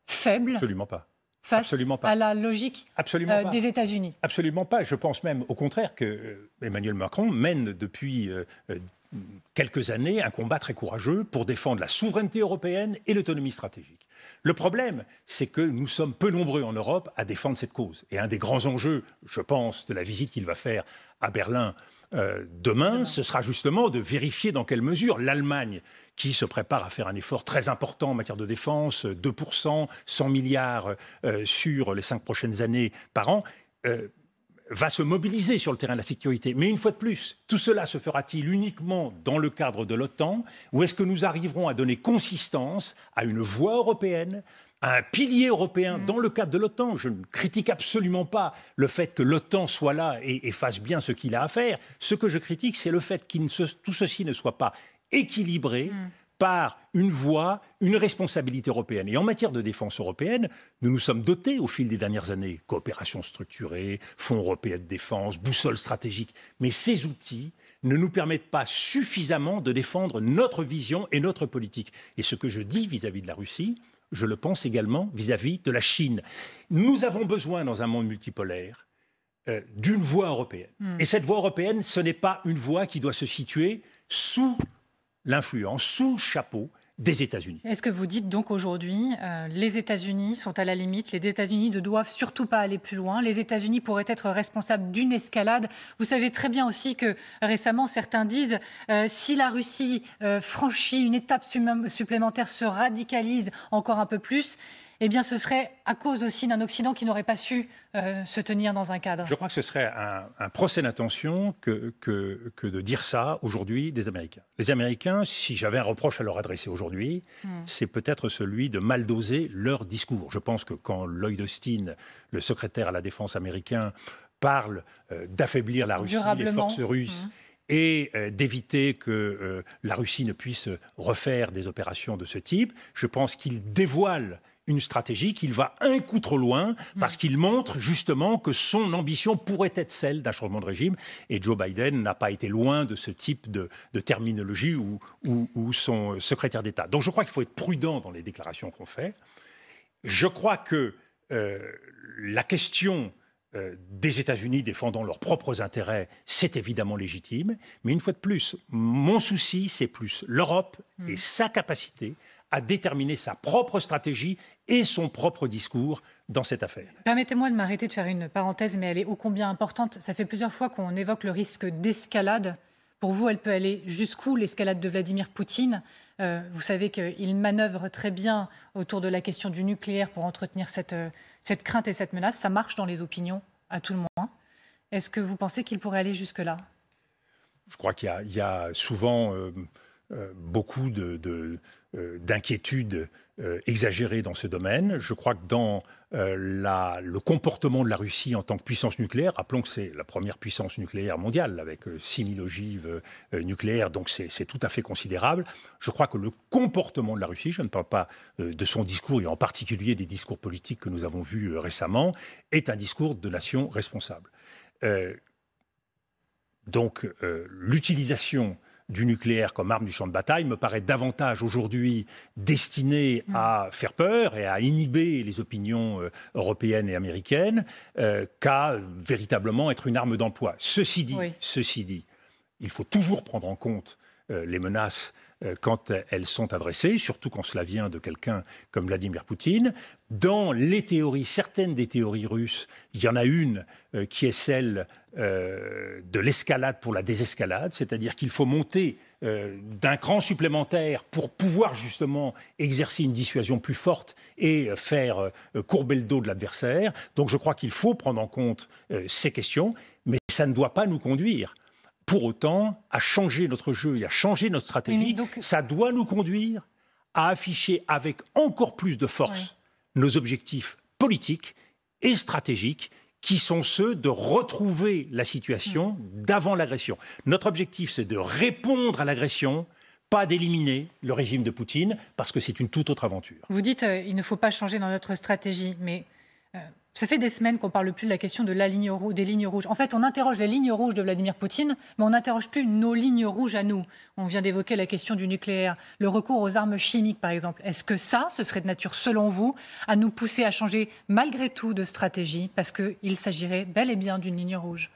faibles Absolument pas face Absolument pas. à la logique euh, des États-Unis Absolument pas. Je pense même au contraire que euh, Emmanuel Macron mène depuis quelques années un combat très courageux pour défendre la souveraineté européenne et l'autonomie stratégique. Le problème, c'est que nous sommes peu nombreux en Europe à défendre cette cause. Et un des grands enjeux, je pense, de la visite qu'il va faire à Berlin euh, demain, ce sera justement de vérifier dans quelle mesure l'Allemagne, qui se prépare à faire un effort très important en matière de défense, 2%, 100 milliards euh, sur les cinq prochaines années par an, euh, va se mobiliser sur le terrain de la sécurité. Mais une fois de plus, tout cela se fera-t-il uniquement dans le cadre de l'OTAN ou est-ce que nous arriverons à donner consistance à une voie européenne à un pilier européen mm. dans le cadre de l'OTAN. Je ne critique absolument pas le fait que l'OTAN soit là et, fasse bien ce qu'il a à faire. Ce que je critique, c'est le fait que tout ceci ne soit pas équilibré, mm par une voie, une responsabilité européenne. Et en matière de défense européenne, nous nous sommes dotés au fil des dernières années, coopération structurée, Fonds européen de défense, boussole stratégique. Mais ces outils ne nous permettent pas suffisamment de défendre notre vision et notre politique. Et ce que je dis vis-à-vis de la Russie, je le pense également vis-à-vis de la Chine. Nous avons besoin, dans un monde multipolaire, euh, d'une voie européenne. Hmm. Et cette voie européenne, ce n'est pas une voie qui doit se situer sous l'influence sous chapeau des États-Unis. Est-ce que vous dites donc aujourd'hui, euh, les États-Unis sont à la limite, les États-Unis ne doivent surtout pas aller plus loin, les États-Unis pourraient être responsables d'une escalade Vous savez très bien aussi que récemment, certains disent, euh, si la Russie euh, franchit une étape supplémentaire, se radicalise encore un peu plus, eh bien, ce serait à cause aussi d'un Occident qui n'aurait pas su euh, se tenir dans un cadre Je crois que ce serait un, procès d'intention que, de dire ça aujourd'hui des Américains. Les Américains, si j'avais un reproche à leur adresser aujourd'hui, hmm. c'est peut-être celui de mal doser leur discours. Je pense que quand Lloyd Austin, le secrétaire à la défense américain, parle euh, d'affaiblir la Russie, les forces russes, hmm. et euh, d'éviter que la Russie ne puisse refaire des opérations de ce type. Je pense qu'il dévoile une stratégie qu'il va un coup trop loin hmm. parce qu'il montre justement que son ambition pourrait être celle d'un changement de régime. Et Joe Biden n'a pas été loin de ce type de, terminologie ou, son euh, secrétaire d'État. Donc je crois qu'il faut être prudent dans les déclarations qu'on fait. Je crois que euh, la question euh, des États-Unis défendant leurs propres intérêts, c'est évidemment légitime. Mais une fois de plus, mon souci, c'est plus l'Europe et hmm. sa capacité à déterminer sa propre stratégie et son propre discours dans cette affaire. Permettez-moi de m'arrêter de faire une parenthèse, mais elle est ô combien importante. Ça fait plusieurs fois qu'on évoque le risque d'escalade. Pour vous, elle peut aller jusqu'où l'escalade de Vladimir Poutine euh, Vous savez qu'il manœuvre très bien autour de la question du nucléaire pour entretenir cette, euh, cette crainte et cette menace. Ça marche dans les opinions, à tout le moins. Est-ce que vous pensez qu'il pourrait aller jusque-là Je crois qu'il y, a souvent... Euh, euh, beaucoup euh, d'inquiétudes euh, exagérées dans ce domaine. Je crois que dans la, le comportement de la Russie en tant que puissance nucléaire, rappelons que c'est la première puissance nucléaire mondiale, avec 6000 ogives nucléaires, donc c'est tout à fait considérable. Je crois que le comportement de la Russie, je ne parle pas de son discours, et en particulier des discours politiques que nous avons vus récemment, est un discours de nation responsable. donc l'utilisation du nucléaire comme arme du champ de bataille me paraît davantage aujourd'hui destiné mm. à faire peur et à inhiber les opinions euh, européennes et américaines euh, qu'à euh, véritablement être une arme d'emploi. Ceci dit, ceci dit, il faut toujours prendre en compte les menaces euh, quand elles sont adressées, surtout quand cela vient de quelqu'un comme Vladimir Poutine. Dans les théories, certaines des théories russes, il y en a une euh, qui est celle euh, de l'escalade pour la désescalade, c'est-à-dire qu'il faut monter d'un cran supplémentaire pour pouvoir justement exercer une dissuasion plus forte et faire courber le dos de l'adversaire. Donc je crois qu'il faut prendre en compte ces questions, mais ça ne doit pas nous conduire pour autant à changer notre jeu et à changer notre stratégie. Ça doit nous conduire à afficher avec encore plus de force nos objectifs politiques et stratégiques qui sont ceux de retrouver la situation d'avant l'agression. Notre objectif, c'est de répondre à l'agression, pas d'éliminer le régime de Poutine, parce que c'est une toute autre aventure. Vous dites, euh, il ne faut pas changer dans notre stratégie, mais euh, ça fait des semaines qu'on parle plus de la question de la ligne des lignes rouges. En fait, on interroge les lignes rouges de Vladimir Poutine, mais on n'interroge plus nos lignes rouges à nous. On vient d'évoquer la question du nucléaire, le recours aux armes chimiques, par exemple. Est-ce que ça, ce serait de nature, selon vous, à nous pousser à changer malgré tout de stratégie, parce qu'il s'agirait bel et bien d'une ligne rouge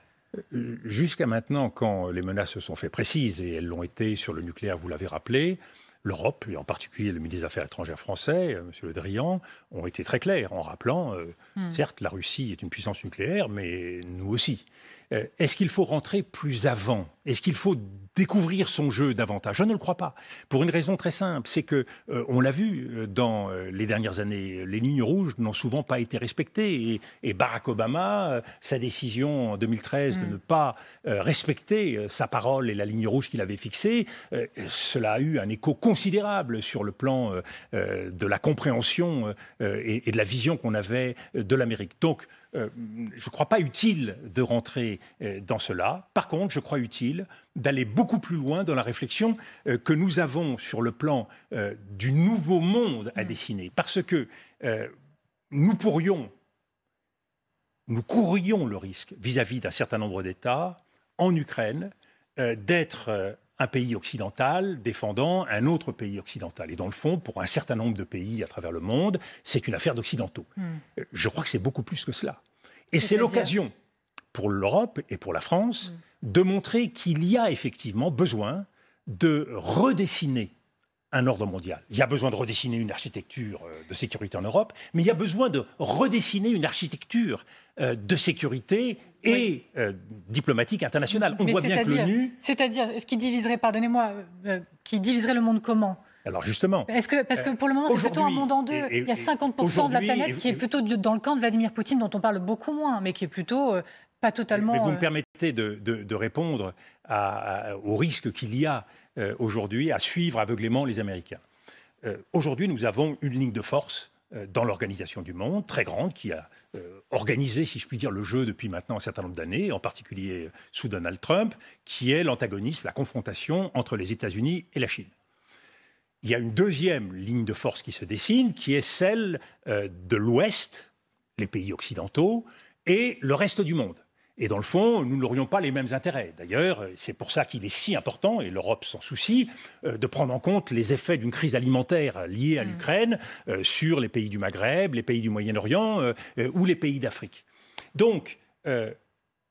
Jusqu'à maintenant, quand les menaces se sont faites précises, et elles l'ont été sur le nucléaire, vous l'avez rappelé, l'Europe, et en particulier le ministre des Affaires étrangères français, euh, M. Le Drian, ont été très clairs en rappelant, euh, hmm. certes, la Russie est une puissance nucléaire, mais nous aussi. Euh, est-ce qu'il faut rentrer plus avant est-ce qu'il faut découvrir son jeu davantage Je ne le crois pas. Pour une raison très simple, c'est que euh, on l'a vu euh, dans euh, les dernières années, les lignes rouges n'ont souvent pas été respectées et, Barack Obama, sa décision en 2013 de mm. ne pas respecter sa parole et la ligne rouge qu'il avait fixée, cela a eu un écho considérable sur le plan de la compréhension et de la vision qu'on avait de l'Amérique. Donc, je ne crois pas utile de rentrer dans cela. Par contre, je crois utile d'aller beaucoup plus loin dans la réflexion euh, que nous avons sur le plan euh, du nouveau monde à mm. dessiner. Parce que euh, nous pourrions, nous courrions le risque vis-à-vis d'un certain nombre d'États en Ukraine d'être un pays occidental défendant un autre pays occidental. Et dans le fond, pour un certain nombre de pays à travers le monde, c'est une affaire d'occidentaux. Mm. Je crois que c'est beaucoup plus que cela. Et c'est l'occasion pour l'Europe et pour la France de montrer qu'il y a effectivement besoin de redessiner un ordre mondial. Il y a besoin de redessiner une architecture euh, de sécurité en Europe, mais il y a besoin de redessiner une architecture euh, de sécurité et euh, diplomatique internationale. On voit bien que l'ONU... C'est-à-dire, ce qui diviserait, pardonnez-moi, qui diviserait le monde comment alors justement. Est-ce que, parce que pour le moment, c'est plutôt un monde en deux. il y a 50% de la planète qui est plutôt dans le camp de Vladimir Poutine, dont on parle beaucoup moins, mais qui est plutôt totalement. Mais, vous me euh. permettez de, répondre à, au risque qu'il y a euh, aujourd'hui à suivre aveuglément les Américains. Euh, aujourd'hui, nous avons une ligne de force dans l'organisation du monde, très grande, qui a organisé, si je puis dire, le jeu depuis maintenant un certain nombre d'années, en particulier sous Donald Trump, qui est l'antagonisme, la confrontation entre les États-Unis et la Chine. Il y a une deuxième ligne de force qui se dessine, qui est celle de l'Ouest, les pays occidentaux, et le reste du monde. Et dans le fond, nous n'aurions pas les mêmes intérêts. D'ailleurs, c'est pour ça qu'il est si important, et l'Europe s'en soucie, euh, de prendre en compte les effets d'une crise alimentaire liée à mm. l'Ukraine euh, sur les pays du Maghreb, les pays du Moyen-Orient euh, ou les pays d'Afrique. Donc,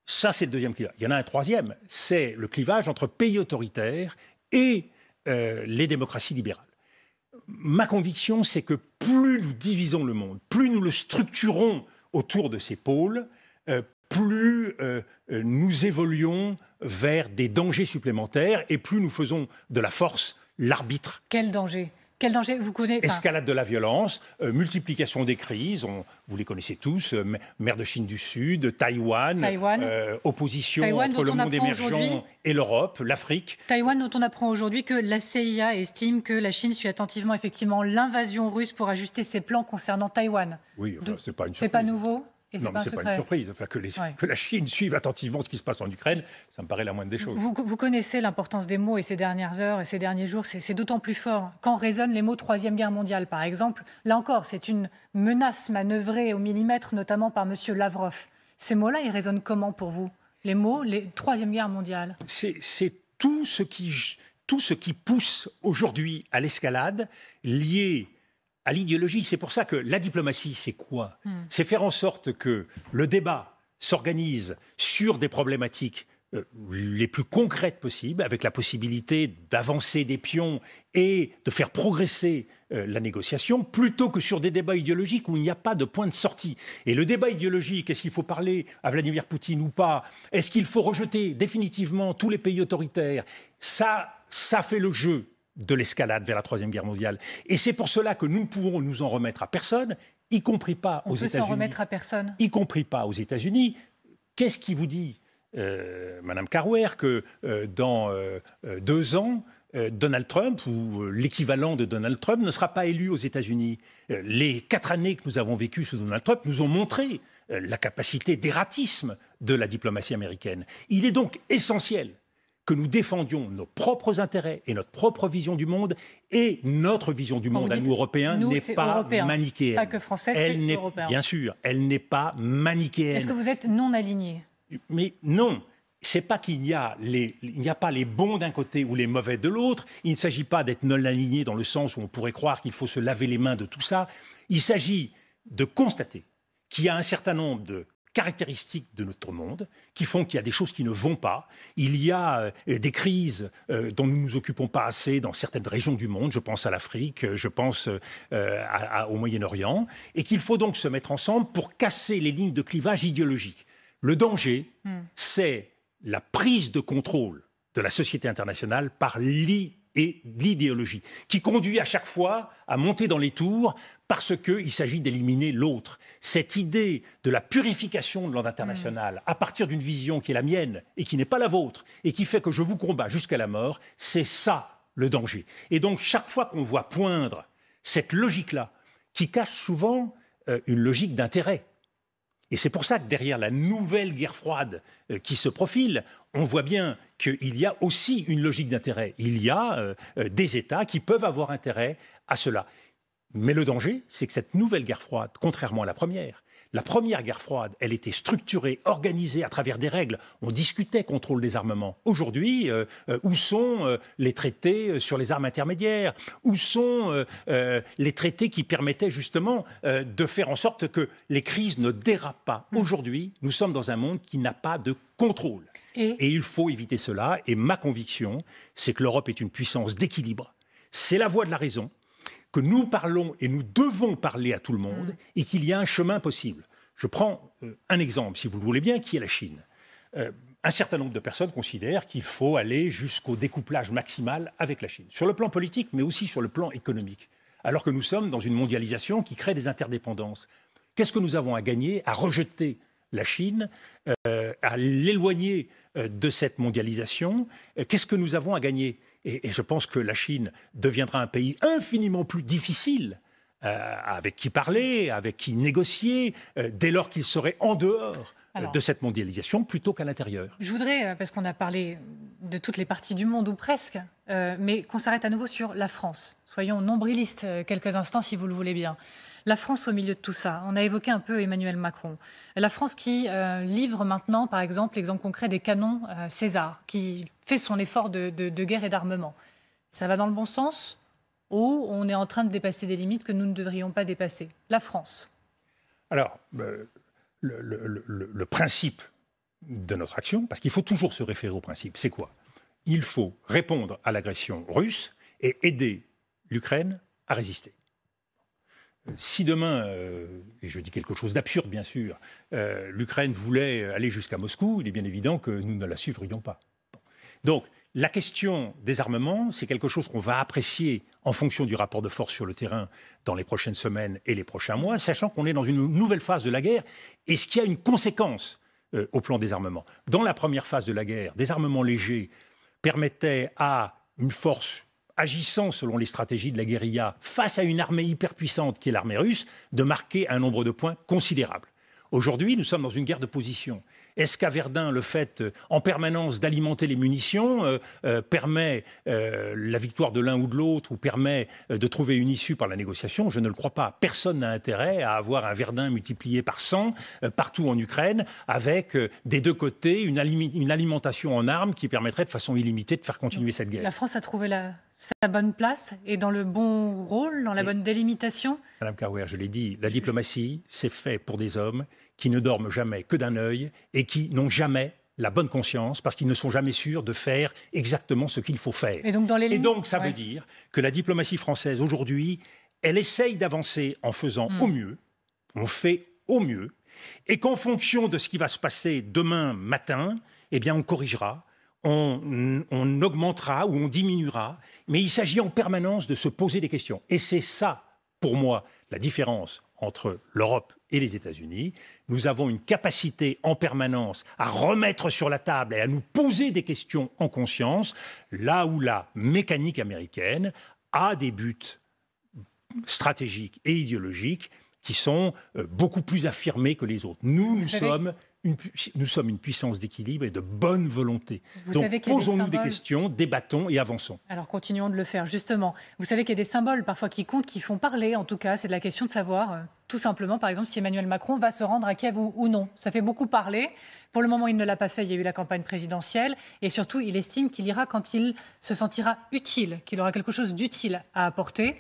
ça, c'est le deuxième clivage. Il y en a un troisième, c'est le clivage entre pays autoritaires et les démocraties libérales. Ma conviction, c'est que plus nous divisons le monde, plus nous le structurons autour de ces pôles, plus euh, euh, nous évoluons vers des dangers supplémentaires et plus nous faisons de la force l'arbitre. Quel danger quel danger vous connaissez Escalade de la violence, euh, multiplication des crises, vous les connaissez tous, mer de Chine du Sud, Taïwan, opposition entre le monde émergent et l'Europe, l'Afrique. Taïwan dont on apprend aujourd'hui que la CIA estime que la Chine suit attentivement effectivement l'invasion russe pour ajuster ses plans concernant Taïwan. Oui, pas C'est pas nouveau non, mais ce n'est pas une surprise. Enfin, que, la Chine suive attentivement ce qui se passe en Ukraine, ça me paraît la moindre des choses. Vous, connaissez l'importance des mots et ces dernières heures et ces derniers jours, c'est d'autant plus fort. Quand résonnent les mots Troisième Guerre mondiale, par exemple, là encore, c'est une menace manœuvrée au millimètre, notamment par M. Lavrov. Ces mots-là, ils résonnent comment pour vous Les mots, les Troisième Guerre mondiale C'est tout, ce qui, tout ce qui pousse aujourd'hui à l'escalade, lié à l'idéologie. C'est pour ça que la diplomatie, c'est quoi hmm. C'est faire en sorte que le débat s'organise sur des problématiques euh, les plus concrètes possibles, avec la possibilité d'avancer des pions et de faire progresser euh, la négociation, plutôt que sur des débats idéologiques où il n'y a pas de point de sortie. Et le débat idéologique, est-ce qu'il faut parler à Vladimir Poutine ou pas Est-ce qu'il faut rejeter définitivement tous les pays autoritaires Ça, ça fait le jeu de l'escalade vers la Troisième Guerre mondiale. Et c'est pour cela que nous ne pouvons nous en remettre à personne, y compris pas aux États-Unis. On peut s'en remettre à personne. Y compris pas aux États-Unis. Qu'est-ce qui vous dit, euh, Madame Carwer, que euh, dans euh, deux ans, Donald Trump ou l'équivalent de Donald Trump ne sera pas élu aux États-Unis. Les quatre années que nous avons vécues sous Donald Trump nous ont montré la capacité d'ératisme de la diplomatie américaine. Il est donc essentiel que nous défendions nos propres intérêts et notre propre vision du monde. Et notre vision du monde à nous, Européens, n'est pas européen, manichéenne. Pas que français, c'est européen. Bien sûr, elle n'est pas manichéenne. Est-ce que vous êtes non aligné Mais non c'est pas qu'il n'y a pas les bons d'un côté ou les mauvais de l'autre. Il ne s'agit pas d'être non aligné dans le sens où on pourrait croire qu'il faut se laver les mains de tout ça. Il s'agit de constater qu'il y a un certain nombre de caractéristiques de notre monde qui font qu'il y a des choses qui ne vont pas. Il y a euh, des crises euh, dont nous ne nous occupons pas assez dans certaines régions du monde. Je pense à l'Afrique, euh, je pense au Moyen-Orient, et qu'il faut donc se mettre ensemble pour casser les lignes de clivage idéologique. Le danger, hmm. c'est la prise de contrôle de la société internationale par l'idéologie et l'idéologie, qui conduit à chaque fois à monter dans les tours parce qu'il s'agit d'éliminer l'autre. Cette idée de la purification de l'ordre international mm. à partir d'une vision qui est la mienne et qui n'est pas la vôtre et qui fait que je vous combats jusqu'à la mort, c'est ça le danger. Et donc chaque fois qu'on voit poindre cette logique-là, qui cache souvent euh, une logique d'intérêt, et c'est pour ça que derrière la nouvelle guerre froide euh, qui se profile, on voit bien qu'il y a aussi une logique d'intérêt. Il y a euh, euh, des États qui peuvent avoir intérêt à cela. Mais le danger, c'est que cette nouvelle guerre froide, contrairement à la première, la première guerre froide, elle était structurée, organisée à travers des règles. On discutait contrôle des armements. Aujourd'hui, euh, euh, où sont euh, les traités sur les armes intermédiaires Où sont les traités qui permettaient justement de faire en sorte que les crises ne dérapent pas mmh. Aujourd'hui, nous sommes dans un monde qui n'a pas de contrôle. et il faut éviter cela. Et ma conviction, c'est que l'Europe est une puissance d'équilibre. C'est la voie de la raison que nous parlons et nous devons parler à tout le monde mm. et qu'il y a un chemin possible. Je prends euh, un exemple, si vous le voulez bien, qui est la Chine. Euh, un certain nombre de personnes considèrent qu'il faut aller jusqu'au découplage maximal avec la Chine, sur le plan politique, mais aussi sur le plan économique, alors que nous sommes dans une mondialisation qui crée des interdépendances. Qu'est-ce que nous avons à gagner à rejeter la Chine, euh, à l'éloigner de cette mondialisation Qu'est-ce que nous avons à gagner et, je pense que la Chine deviendra un pays infiniment plus difficile euh, avec qui parler, avec qui négocier, euh, dès lors qu'il serait en dehors de cette mondialisation plutôt qu'à l'intérieur. Je voudrais, euh, parce qu'on a parlé de toutes les parties du monde ou presque, euh, mais qu'on s'arrête à nouveau sur la France. Soyons nombrilistes euh, quelques instants si vous le voulez bien. La France au milieu de tout ça. On a évoqué un peu Emmanuel Macron. La France qui livre maintenant, par exemple, l'exemple concret des canons César, qui fait son effort de, guerre et d'armement. Ça va dans le bon sens ou on est en train de dépasser des limites que nous ne devrions pas dépasser La France. Alors, le, principe de notre action, parce qu'il faut toujours se référer au principe. C'est quoi Il faut répondre à l'agression russe et aider l'Ukraine à résister. Si demain, euh, et je dis quelque chose d'absurde bien sûr, euh, l'Ukraine voulait aller jusqu'à Moscou, il est bien évident que nous ne la suivrions pas. Donc, la question des armements, c'est quelque chose qu'on va apprécier en fonction du rapport de force sur le terrain dans les prochaines semaines et les prochains mois, sachant qu'on est dans une nouvelle phase de la guerre et ce qui a une conséquence euh, au plan des armements. Dans la première phase de la guerre, des armements légers permettaient à une force agissant selon les stratégies de la guérilla face à une armée hyperpuissante qui est l'armée russe, de marquer un nombre de points considérable. Aujourd'hui, nous sommes dans une guerre de position. Est-ce qu'à Verdun, le fait euh, en permanence d'alimenter les munitions euh, euh, permet la victoire de l'un ou de l'autre ou permet de trouver une issue par la négociation Je ne le crois pas. Personne n'a intérêt à avoir un Verdun multiplié par 100 partout en Ukraine avec des deux côtés une, alimentation en armes qui permettrait de façon illimitée de faire continuer cette guerre. La France a trouvé la, sa bonne place et dans le bon rôle, dans la bonne délimitation Madame Carwer, je l'ai dit, la diplomatie, c'est fait pour des hommes qui ne dorment jamais que d'un œil et qui n'ont jamais la bonne conscience parce qu'ils ne sont jamais sûrs de faire exactement ce qu'il faut faire. Et donc, ça veut dire que la diplomatie française aujourd'hui, elle essaye d'avancer en faisant hmm. au mieux, on fait au mieux, et qu'en fonction de ce qui va se passer demain matin, eh bien on corrigera on, augmentera ou on diminuera, mais il s'agit en permanence de se poser des questions. Et c'est ça, pour moi, la différence entre l'Europe et les États-Unis. Nous avons une capacité en permanence à remettre sur la table et à nous poser des questions en conscience, là où la mécanique américaine a des buts stratégiques et idéologiques qui sont euh, beaucoup plus affirmés que les autres. Nous, nous sommes nous sommes une puissance d'équilibre et de bonne volonté. Donc posons-nous des, questions, débattons et avançons. Alors continuons de le faire, justement. Vous savez qu'il y a des symboles parfois qui comptent, qui font parler, en tout cas. C'est de la question de savoir, euh, tout simplement, par exemple, si Emmanuel Macron va se rendre à Kiev ou, non. Ça fait beaucoup parler. Pour le moment, il ne l'a pas fait. Il y a eu la campagne présidentielle. Et surtout, il estime qu'il ira quand il se sentira utile, qu'il aura quelque chose d'utile à apporter.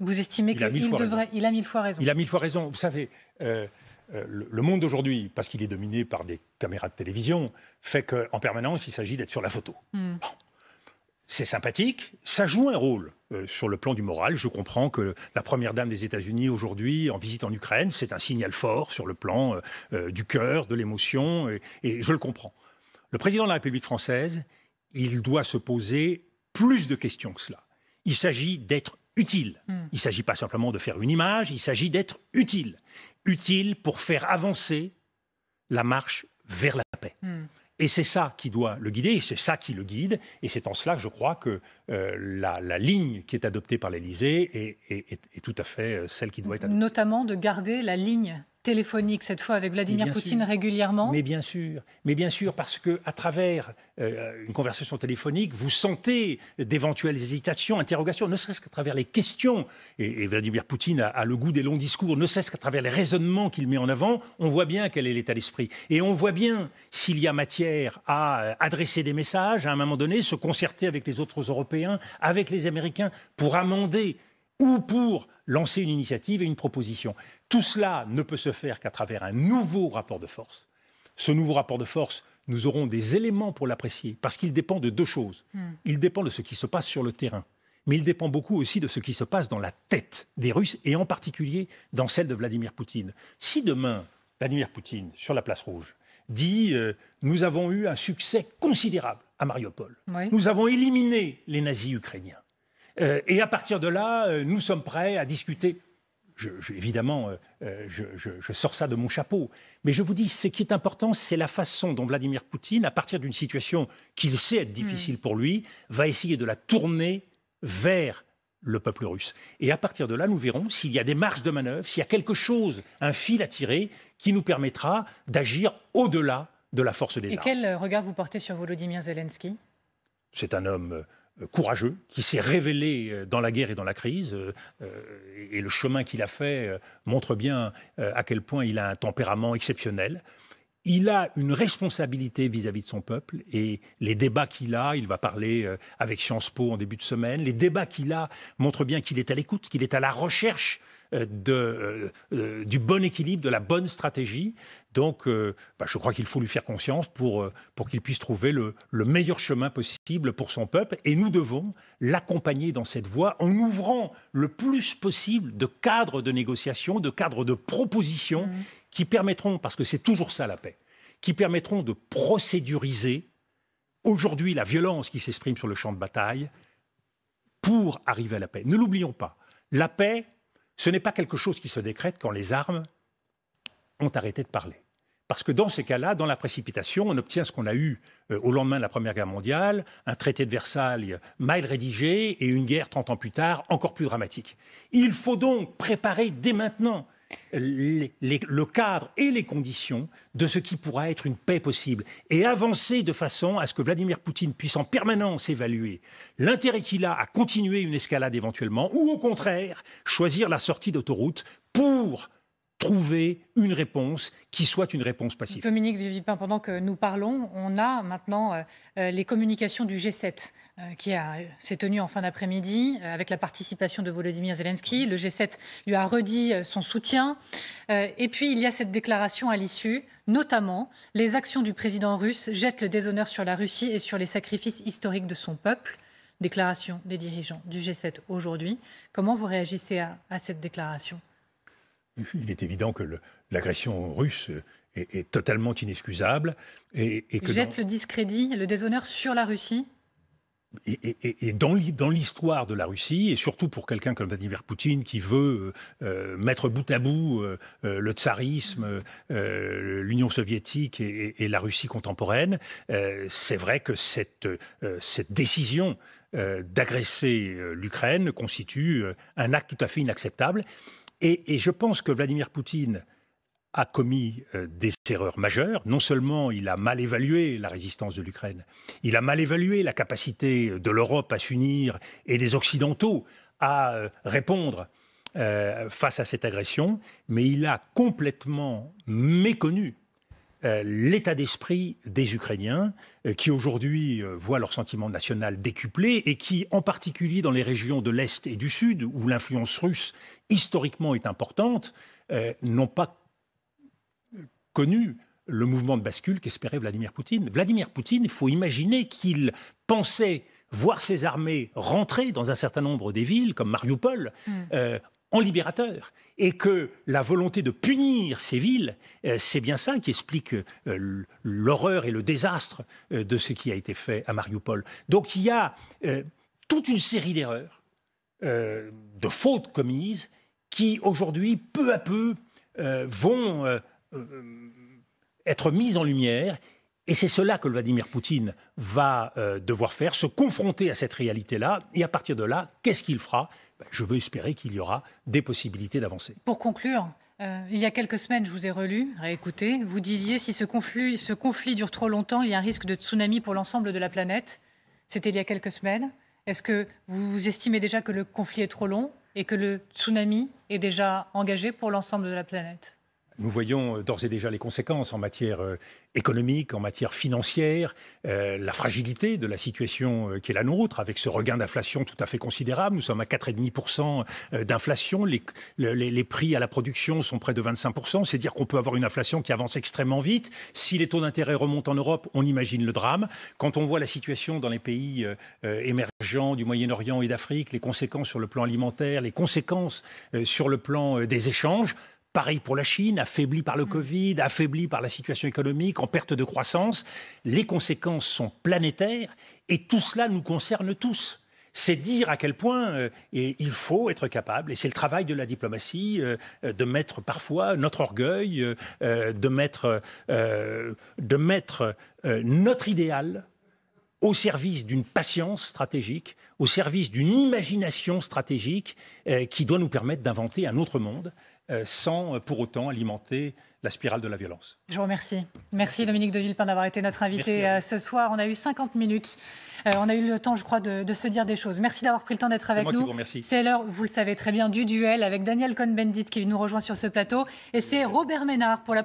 Vous estimez qu'il devrait. Il a mille fois raison. Il a mille fois raison. Vous savez. Euh, euh, le monde d'aujourd'hui, parce qu'il est dominé par des caméras de télévision, fait qu'en permanence, il s'agit d'être sur la photo. Hmm. C'est sympathique, ça joue un rôle euh, sur le plan du moral. Je comprends que la première dame des États-Unis aujourd'hui, en visite en Ukraine, c'est un signal fort sur le plan euh, du cœur, de l'émotion, et je le comprends. Le président de la République française, il doit se poser plus de questions que cela. Il s'agit d'être utile. Hmm. Il ne s'agit pas simplement de faire une image, il s'agit d'être utile. Utile pour faire avancer la marche vers la paix. Hmm. Et c'est ça qui doit le guider, et c'est ça qui le guide, et c'est en cela que je crois que euh, la, ligne qui est adoptée par l'Élysée est, est, tout à fait euh, celle qui doit être adoptée. Notamment de garder la ligne téléphonique, cette fois avec Vladimir Poutine régulièrement Mais bien sûr, mais bien sûr, parce que à travers euh, une conversation téléphonique, vous sentez d'éventuelles hésitations, interrogations, ne serait-ce qu'à travers les questions. Et, Vladimir Poutine a, a, le goût des longs discours, ne serait-ce qu'à travers les raisonnements qu'il met en avant, on voit bien quel est l'état d'esprit. Et on voit bien s'il y a matière à euh, adresser des messages à un moment donné, se concerter avec les autres Européens, avec les Américains, pour amender ou pour lancer une initiative et une proposition. Tout cela ne peut se faire qu'à travers un nouveau rapport de force. Ce nouveau rapport de force, nous aurons des éléments pour l'apprécier, parce qu'il dépend de deux choses. Hmm. Il dépend de ce qui se passe sur le terrain, mais il dépend beaucoup aussi de ce qui se passe dans la tête des Russes, et en particulier dans celle de Vladimir Poutine. Si demain, Vladimir Poutine, sur la place rouge, dit euh, Nous avons eu un succès considérable à Mariupol, nous avons éliminé les nazis ukrainiens euh, et à partir de là, euh, nous sommes prêts à discuter. évidemment, euh, je, sors ça de mon chapeau. Mais je vous dis, ce qui est important, c'est la façon dont Vladimir Poutine, à partir d'une situation qu'il sait être difficile mm. pour lui, va essayer de la tourner vers le peuple russe. Et à partir de là, nous verrons s'il y a des marges de manœuvre, s'il y a quelque chose, un fil à tirer, qui nous permettra d'agir au-delà de la force des armes. Et quel regard vous portez sur Volodymyr Zelensky C'est un homme euh, courageux, qui s'est révélé euh, dans la guerre et dans la crise. Euh, et le chemin qu'il a fait montre bien à quel point il a un tempérament exceptionnel. Il a une responsabilité vis-à-vis de son peuple et les débats qu'il a, il va parler avec Sciences Po en début de semaine, les débats qu'il a montrent bien qu'il est à l'écoute, qu'il est à la recherche euh, de, euh, euh, du bon équilibre, de la bonne stratégie. Donc, bah, je crois qu'il faut lui faire conscience pour, pour qu'il puisse trouver le, meilleur chemin possible pour son peuple. Et nous devons l'accompagner dans cette voie en ouvrant le plus possible de cadres de négociation, de cadres de propositions mmh. qui permettront, parce que c'est toujours ça la paix, qui permettront de procéduriser aujourd'hui la violence qui s'exprime sur le champ de bataille pour arriver à la paix. Ne l'oublions pas, la paix, ce n'est pas quelque chose qui se décrète quand les armes ont arrêté de parler. Parce que dans ces cas-là, dans la précipitation, on obtient ce qu'on a eu euh, au lendemain de la Première Guerre mondiale, un traité de Versailles mal rédigé et une guerre 30 ans plus tard encore plus dramatique. Il faut donc préparer dès maintenant le cadre et les conditions de ce qui pourra être une paix possible et avancer de façon à ce que Vladimir Poutine puisse en permanence évaluer l'intérêt qu'il a à continuer une escalade éventuellement ou au contraire choisir la sortie d'autoroute pour trouver une réponse qui soit une réponse passive. Dominique pendant que nous parlons, on a maintenant euh, euh, les communications du G7. Euh, qui euh, s'est tenu en fin d'après-midi euh, avec la participation de Volodymyr Zelensky. Le G7 lui a redit son soutien. et puis il y a cette déclaration à l'issue, notamment les actions du président russe jettent le déshonneur sur la Russie et sur les sacrifices historiques de son peuple. Déclaration des dirigeants du G7 aujourd'hui. Comment vous réagissez à, cette déclaration Il est évident que l'agression russe est, totalement inexcusable et, que jette le discrédit, le déshonneur sur la Russie et, dans l'histoire de la Russie, et surtout pour quelqu'un comme Vladimir Poutine qui veut euh, euh, mettre bout à bout euh, le tsarisme, l'Union soviétique et, la Russie contemporaine, c'est vrai que cette décision d'agresser l'Ukraine constitue un acte tout à fait inacceptable. Et, je pense que Vladimir Poutine a commis euh, des erreurs majeures. Non seulement il a mal évalué la résistance de l'Ukraine, il a mal évalué la capacité euh, de l'Europe à s'unir et des Occidentaux à euh, répondre face à cette agression, mais il a complètement méconnu l'état d'esprit des Ukrainiens qui aujourd'hui voient leur sentiment national décuplé et qui, en particulier dans les régions de l'Est et du Sud, où l'influence russe historiquement est importante, n'ont pas connu le mouvement de bascule qu'espérait Vladimir Poutine. Vladimir Poutine, il faut imaginer qu'il pensait voir ses armées rentrer dans un certain nombre des villes, comme Mariupol, mm. euh, en libérateur. Et que la volonté de punir ces villes, euh, c'est bien ça qui explique euh, l'horreur et le désastre de ce qui a été fait à Mariupol. Donc il y a toute une série d'erreurs, de fautes commises, qui aujourd'hui, peu à peu, vont euh, euh, être mise en lumière. Et c'est cela que Vladimir Poutine va euh, devoir faire, se confronter à cette réalité-là. Et à partir de là, qu'est-ce qu'il fera ben, Je veux espérer qu'il y aura des possibilités d'avancer. Pour conclure, il y a quelques semaines, je vous ai relu, réécouté, vous disiez si ce conflit, ce conflit dure trop longtemps, il y a un risque de tsunami pour l'ensemble de la planète. C'était il y a quelques semaines. Est-ce que vous estimez déjà que le conflit est trop long et que le tsunami est déjà engagé pour l'ensemble de la planète nous voyons euh, d'ores et déjà les conséquences en matière euh, économique, en matière financière, euh, la fragilité de la situation qui est la nôtre, avec ce regain d'inflation tout à fait considérable. Nous sommes à 4,5% d'inflation, les, les, les, prix à la production sont près de 25%, c'est dire qu'on peut avoir une inflation qui avance extrêmement vite. Si les taux d'intérêt remontent en Europe, on imagine le drame. Quand on voit la situation dans les pays émergents du Moyen-Orient et d'Afrique, les conséquences sur le plan alimentaire, les conséquences sur le plan des échanges, Pareil pour la Chine, affaiblie par le mm. Covid, affaiblie par la situation économique, en perte de croissance. Les conséquences sont planétaires et tout cela nous concerne tous. C'est dire à quel point euh, il faut être capable, et c'est le travail de la diplomatie, euh, euh, de mettre parfois notre orgueil, de mettre notre idéal au service d'une patience stratégique, au service d'une imagination stratégique qui doit nous permettre d'inventer un autre monde euh, sans euh, pour autant alimenter la spirale de la violence. Je vous remercie. Merci Dominique de Villepin d'avoir été notre invité euh, ce soir. On a eu 50 minutes. on a eu le temps, je crois, de, se dire des choses. Merci d'avoir pris le temps d'être avec nous. C'est l'heure, vous le savez très bien, du duel avec Daniel Cohn-Bendit qui nous rejoint sur ce plateau. Et c'est Robert Ménard pour la